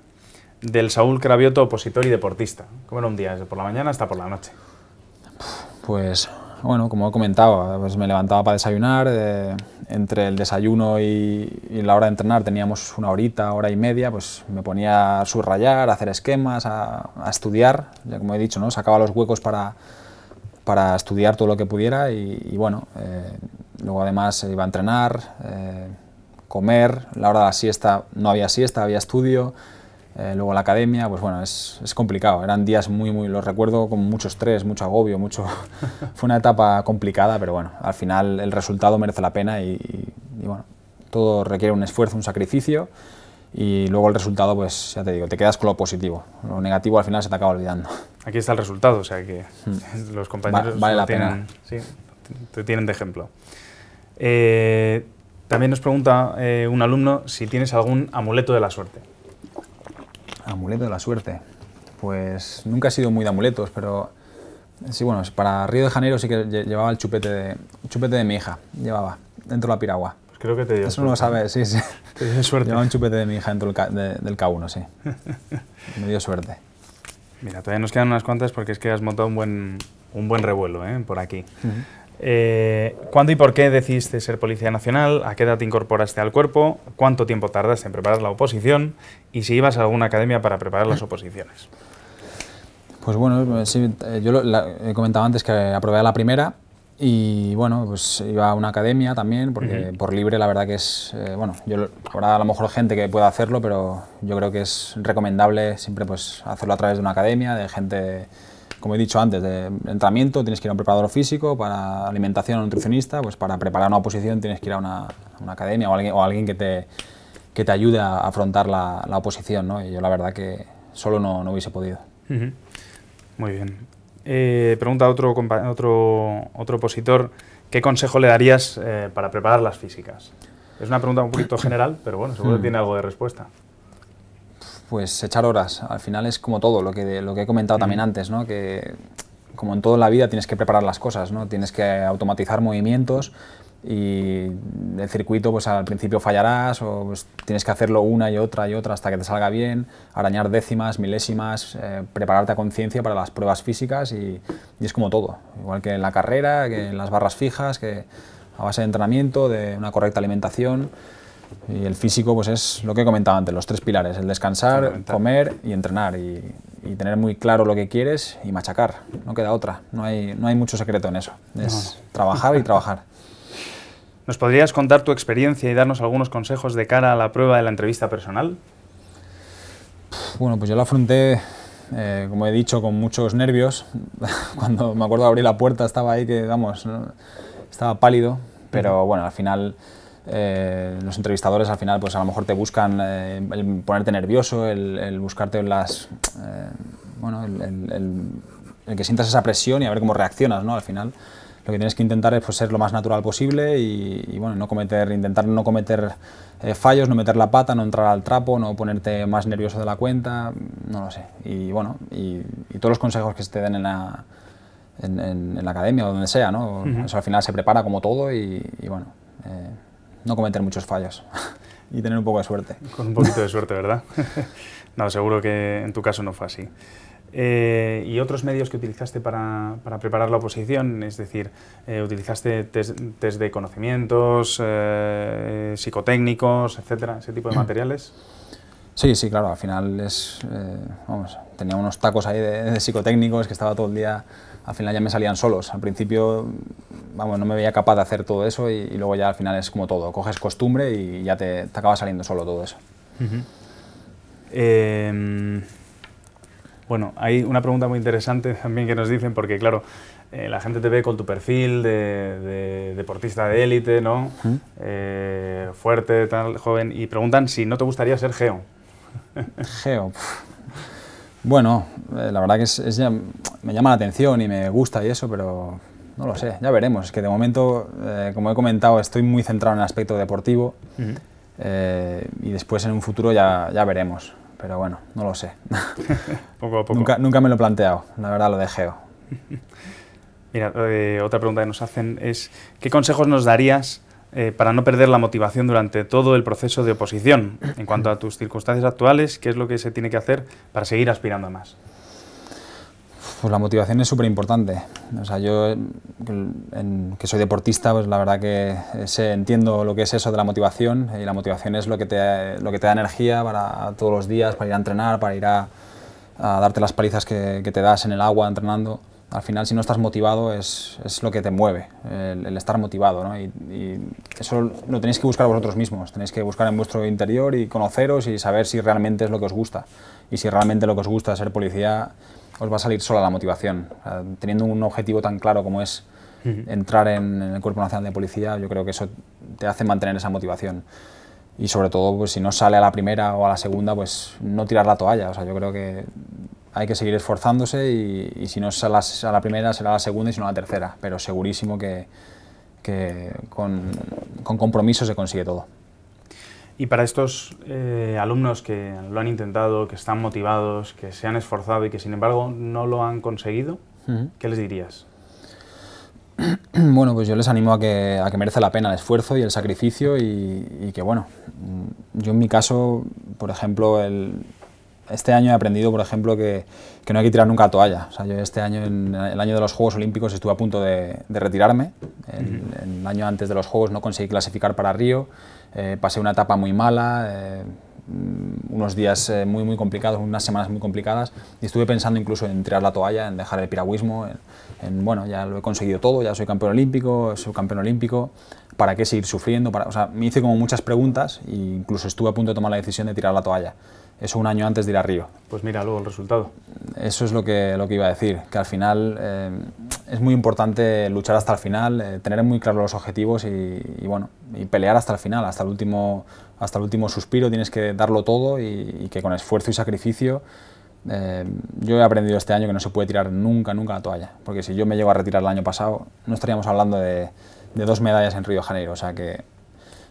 del Saúl Cravioto, opositor y deportista? ¿Cómo era un día? ¿Desde por la mañana hasta por la noche? Pues bueno, como comentaba, pues me levantaba para desayunar, eh, entre el desayuno y, la hora de entrenar teníamos una horita, hora y media, pues me ponía a subrayar, a hacer esquemas, a, estudiar, ya como he dicho, ¿no? sacaba los huecos para, estudiar todo lo que pudiera y, bueno, eh, luego además iba a entrenar, eh, comer, la hora de la siesta no había siesta, había estudio, eh, luego la academia, pues bueno, es, complicado. Eran días muy, muy, los recuerdo con mucho estrés, mucho agobio, mucho... <laughs> Fue una etapa complicada, pero bueno, al final el resultado merece la pena y, bueno, todo requiere un esfuerzo, un sacrificio y luego el resultado, pues ya te digo, te quedas con lo positivo. Lo negativo al final se te acaba olvidando. Aquí está el resultado, o sea que hmm. <laughs> los compañeros vale la pena. Sí, te tienen de ejemplo. Eh, también nos pregunta eh, un alumno si tienes algún amuleto de la suerte. Amuleto de la suerte. Pues nunca he sido muy de amuletos, pero sí, bueno, para Río de Janeiro sí que llevaba el chupete de, chupete de mi hija, llevaba dentro de la piragua. Pues creo que te dio Eso no lo sabes, sí, sí. <laughs> Te dio suerte. Llevaba un chupete de mi hija dentro del, K1, sí. <laughs> Me dio suerte. Mira, todavía nos quedan unas cuantas porque es que has montado un buen, un buen revuelo ¿eh? por aquí. Eh, ¿Cuándo y por qué decidiste ser Policía Nacional? ¿A qué edad te incorporaste al cuerpo? ¿Cuánto tiempo tardaste en preparar la oposición? ¿Y si ibas a alguna academia para preparar las oposiciones? Pues bueno, eh, sí, eh, yo he comentado antes que aprobé la primera y bueno, pues iba a una academia también, porque por libre la verdad que es, bueno, yo, habrá a lo mejor gente que pueda hacerlo, pero yo creo que es recomendable siempre pues hacerlo a través de una academia, de gente como he dicho antes, de entrenamiento, tienes que ir a un preparador físico, para alimentación o nutricionista, pues para preparar una oposición tienes que ir a una, academia o alguien, o alguien que, te, que te ayude a afrontar la, oposición, ¿no? Y yo la verdad que solo no, hubiese podido. Muy bien. Eh, pregunta otro, otro, otro opositor, ¿qué consejo le darías eh, para preparar las físicas? Es una pregunta un poquito general, pero bueno, seguro que mm. tiene algo de respuesta pues echar horas. Al final es como todo, lo que, he comentado también antes, ¿no? Que como en toda la vida tienes que preparar las cosas, ¿no? Tienes que automatizar movimientos y el circuito pues al principio fallarás o pues, tienes que hacerlo una y otra y otra hasta que te salga bien, arañar décimas, milésimas, eh, prepararte a conciencia para las pruebas físicas y, es como todo, igual que en la carrera, que en las barras fijas, que a base de entrenamiento, de una correcta alimentación. Y el físico pues es lo que comentaba antes, los tres pilares, el descansar, comer y entrenar y, tener muy claro lo que quieres y machacar, no queda otra, no hay, no hay mucho secreto en eso, es trabajar y trabajar. <laughs> ¿Nos podrías contar tu experiencia y darnos algunos consejos de cara a la prueba de la entrevista personal? Bueno, pues yo la afronté, eh, como he dicho, con muchos nervios. <laughs> Cuando me acuerdo de abrir la puerta estaba ahí que, vamos, estaba pálido, pero bueno, al final eh, los entrevistadores al final pues a lo mejor te buscan eh, el ponerte nervioso, el, el buscarte las... Eh, bueno, el, que sientas esa presión y a ver cómo reaccionas, ¿no? Al final lo que tienes que intentar es pues, ser lo más natural posible y, bueno, no cometer, intentar no cometer fallos, no meter la pata, no entrar al trapo, no ponerte más nervioso de la cuenta, no lo sé. Y bueno, y, todos los consejos que se te den en la, en, la academia o donde sea, ¿no? Eso al final se prepara como todo y, bueno no cometer muchos fallos <laughs> y tener un poco de suerte. Con un poquito de suerte, ¿verdad? <laughs> no, seguro que en tu caso no fue así. Eh, y otros medios que utilizaste para, preparar la oposición, es decir, eh, utilizaste test, de conocimientos, eh, psicotécnicos, etcétera, ese tipo de <clears throat> materiales. Sí, sí, claro, al final es, vamos, tenía unos tacos ahí de, psicotécnicos que estaba todo el día al final ya me salían solos. Al principio, vamos, no me veía capaz de hacer todo eso y, luego ya al final es como todo, coges costumbre y ya te, acaba saliendo solo todo eso. Em, bueno, hay una pregunta muy interesante <laughs> también que nos dicen, porque claro, eh, la gente te ve con tu perfil de, deportista de élite, ¿no? Eh, fuerte, tal, joven, y preguntan si no te gustaría ser geo. <laughs> Geo. Bueno, eh, la verdad que es, me llama la atención y me gusta y eso, pero no lo sé, ya veremos. Es que de momento, eh, como he comentado, estoy muy centrado en el aspecto deportivo eh, y después en un futuro ya, veremos. Pero bueno, no lo sé. <laughs> Nunca, me lo he planteado, la verdad lo dejeo. <laughs> Mira, otra pregunta que nos hacen es, ¿qué consejos nos darías eh, para no perder la motivación durante todo el proceso de oposición? En cuanto a tus circunstancias actuales, ¿qué es lo que se tiene que hacer para seguir aspirando a más? Pues la motivación es súper importante. O sea, yo, que soy deportista, pues la verdad que sé, entiendo lo que es eso de la motivación. Y la motivación es lo que te, lo que te da energía para todos los días, para ir a entrenar, para ir a, darte las palizas que, te das en el agua entrenando al final si no estás motivado es, lo que te mueve, el, estar motivado. ¿no? Y, eso lo tenéis que buscar vosotros mismos, tenéis que buscar en vuestro interior y conoceros y saber si realmente es lo que os gusta. Y si realmente lo que os gusta es ser policía, os va a salir sola la motivación. teniendo un objetivo tan claro como es entrar en, el Cuerpo Nacional de Policía, yo creo que eso te hace mantener esa motivación. Y sobre todo, pues, si no sale a la primera o a la segunda, pues no tirar la toalla. O sea, yo creo que hay que seguir esforzándose y, si no es a la, primera será la segunda y si no a la tercera, pero segurísimo que, con, compromiso se consigue todo. Y para estos eh, alumnos que lo han intentado, que están motivados, que se han esforzado y que sin embargo no lo han conseguido, ¿qué les dirías? <clears throat> Bueno, pues yo les animo a que, merece la pena el esfuerzo y el sacrificio y que bueno, yo en mi caso, por ejemplo, el, este año he aprendido, por ejemplo, que, no hay que tirar nunca la toalla. yo este año, en el año de los Juegos Olímpicos, estuve a punto de, retirarme. El, el, año antes de los Juegos no conseguí clasificar para Río, eh, pasé una etapa muy mala, eh, unos días eh, muy, muy complicados, unas semanas muy complicadas, y estuve pensando incluso en tirar la toalla, en dejar el piragüismo, bueno, ya lo he conseguido todo, ya soy campeón olímpico, soy campeón olímpico, ¿para qué seguir sufriendo? o sea, me hice como muchas preguntas e incluso estuve a punto de tomar la decisión de tirar la toalla eso un año antes de ir a Río. Pues mira luego el resultado. Eso es lo que, lo que iba a decir, que al final eh, es muy importante luchar hasta el final, eh, tener muy claros los objetivos y, bueno, y pelear hasta el final, hasta el último, hasta el último suspiro, tienes que darlo todo y, que con esfuerzo y sacrificio eh, yo he aprendido este año que no se puede tirar nunca, nunca la toalla, porque si yo me llego a retirar el año pasado, no estaríamos hablando de, de dos medallas en Río de Janeiro, o sea que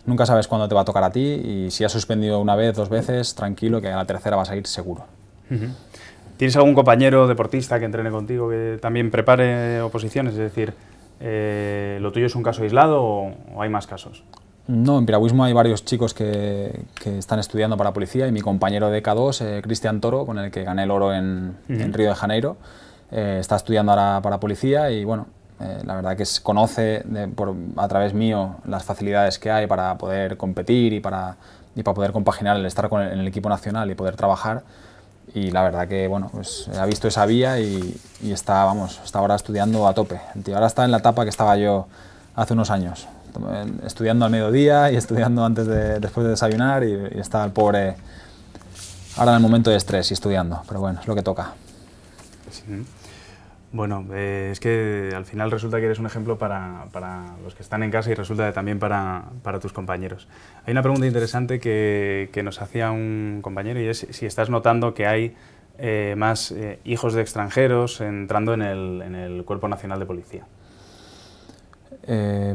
nunca sabes cuándo te va a tocar a ti y si has suspendido una vez, dos veces, tranquilo que a la tercera vas a ir seguro. ¿Tienes algún compañero deportista que entrene contigo que también prepare oposiciones? Es decir, eh, ¿lo tuyo es un caso aislado o, hay más casos? No, en piragüismo hay varios chicos que, están estudiando para policía y mi compañero de K2, eh, Cristian Toro, con el que gané el oro en, Río de Janeiro, eh, está estudiando ahora para policía y bueno, eh, la verdad que se conoce por, a través mío las facilidades que hay para poder competir y para, y para poder compaginar el estar con el, en el equipo nacional y poder trabajar. Y la verdad que bueno, pues, eh, ha visto esa vía y, está, vamos, ahora estudiando a tope. Ahora está en la etapa que estaba yo hace unos años, eh, estudiando al mediodía y estudiando antes de, después de desayunar y, está el pobre ahora en el momento de estrés y estudiando, pero bueno, es lo que toca. Sí. Bueno, eh, es que al final resulta que eres un ejemplo para, para los que están en casa y resulta también para, para, tus compañeros. Hay una pregunta interesante que, que, nos hacía un compañero y es si estás notando que hay eh, más eh, hijos de extranjeros entrando en el, en el Cuerpo Nacional de Policía.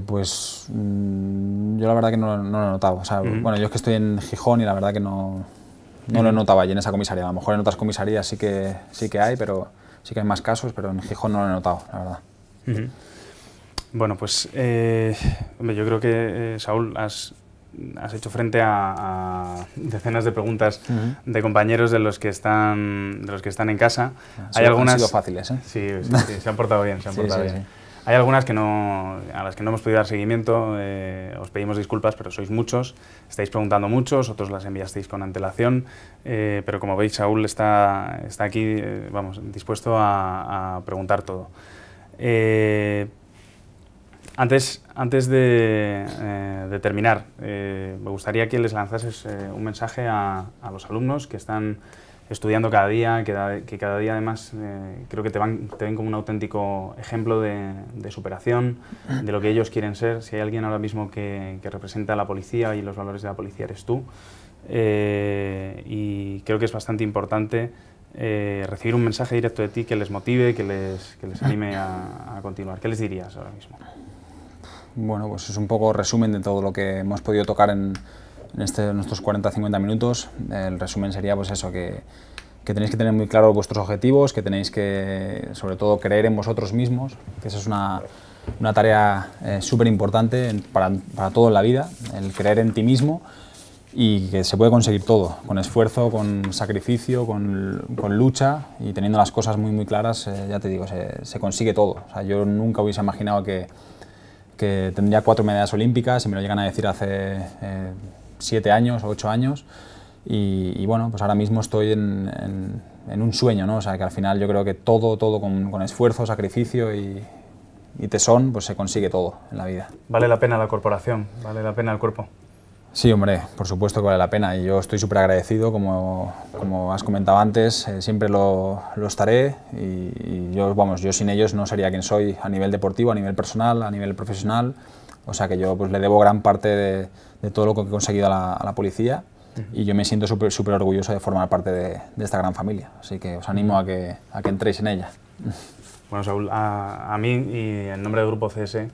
pues mm, yo la verdad que no, lo he notado. Bueno, yo es que estoy en Gijón y la verdad que no, no he notado lo notaba allí en esa comisaría. A lo mejor en otras comisarías sí que, sí que hay, pero sí que hay más casos, pero en Gijón no lo he notado, la verdad. Bueno, pues eh, yo creo que, eh, Saúl, has, hecho frente a, decenas de preguntas de compañeros de los que están, de los que están en casa. Ah, hay algunas... fáciles, ¿eh? Sí, se han portado bien, se han portado bien. Hay algunas que no, a las que no hemos podido dar seguimiento, eh, os pedimos disculpas, pero sois muchos, estáis preguntando muchos, otros las enviasteis con antelación, eh, pero como veis, Saúl está, está aquí, eh, vamos, dispuesto a, preguntar todo. Antes, antes de, terminar, me gustaría que les lanzases un mensaje a, los alumnos que están estudiando cada día, que, cada día además eh, creo que te, van, ven como un auténtico ejemplo de, superación, de lo que ellos quieren ser. Si hay alguien ahora mismo que, representa a la policía y los valores de la policía eres tú. Eh, y creo que es bastante importante eh, recibir un mensaje directo de ti que les motive, que les, les anime a, a continuar. ¿Qué les dirías ahora mismo? Bueno, pues es un poco resumen de todo lo que hemos podido tocar en, este, en, estos 40-50 minutos. El resumen sería pues eso, que, tenéis que tener muy claro vuestros objetivos, que tenéis que, sobre todo, creer en vosotros mismos, que esa es una, una tarea eh, súper importante para, para, todo en la vida, el creer en ti mismo y que se puede conseguir todo, con esfuerzo, con sacrificio, con, con lucha y teniendo las cosas muy, muy claras, eh, ya te digo, se, consigue todo. yo nunca hubiese imaginado que, que tendría cuatro medallas olímpicas y me lo llegan a decir hace eh, siete años, o ocho años, y, bueno, pues ahora mismo estoy en, un sueño, ¿no? O sea, que al final yo creo que todo, todo con, esfuerzo, sacrificio y, y tesón, pues se consigue todo en la vida. Vale la pena la corporación, vale la pena el cuerpo. Sí, hombre, por supuesto que vale la pena y yo estoy súper agradecido, como, has comentado antes, eh, siempre lo, estaré y, y, yo, vamos, yo sin ellos no sería quien soy a nivel deportivo, a nivel personal, a nivel profesional o sea que yo pues, le debo gran parte de, todo lo que he conseguido a la, policía y yo me siento súper orgulloso de formar parte de, esta gran familia. Así que os animo a que, a que entréis en ella. Bueno, Saúl, a, mí y en nombre del Grupo CS, e,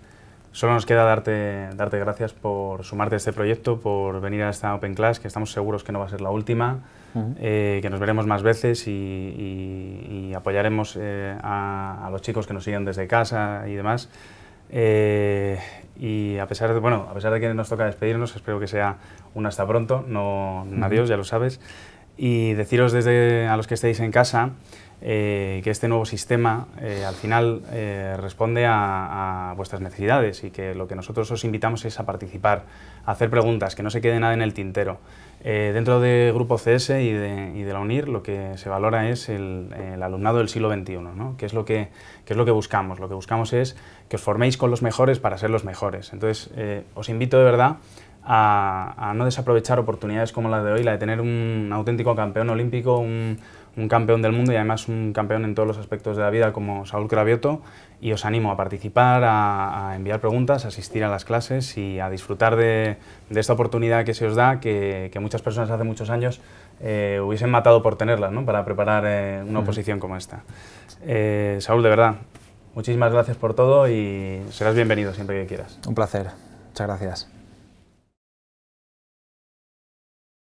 solo nos queda darte, darte gracias por sumarte a este proyecto, por venir a esta Open Class, que estamos seguros que no va a ser la última, eh, que nos veremos más veces y, apoyaremos eh, a, los chicos que nos siguen desde casa y demás. Eh, y a pesar de, a pesar de que nos toca despedirnos, espero que sea un hasta pronto, no un adiós, ya lo sabes, y deciros desde a los que estéis en casa eh, que este nuevo sistema eh, al final eh, responde a, vuestras necesidades y que lo que nosotros os invitamos es a participar, a hacer preguntas, que no se quede nada en el tintero. Eh, dentro de Grupo CS y de, la UNIR lo que se valora es el, alumnado del siglo XXI, ¿no? que, es lo que, es lo que buscamos. Lo que buscamos es que os forméis con los mejores para ser los mejores. Entonces, eh, os invito de verdad a, a, no desaprovechar oportunidades como la de hoy, la de tener un auténtico campeón olímpico, un, un campeón del mundo y además un campeón en todos los aspectos de la vida como Saúl Cravioto y os animo a participar, a, enviar preguntas, a asistir a las clases y a disfrutar de, esta oportunidad que se os da, que, muchas personas hace muchos años eh, hubiesen matado por tenerla, ¿no? para preparar eh, una oposición como esta. Eh, Saúl, de verdad, muchísimas gracias por todo y serás bienvenido siempre que quieras. Un placer, muchas gracias.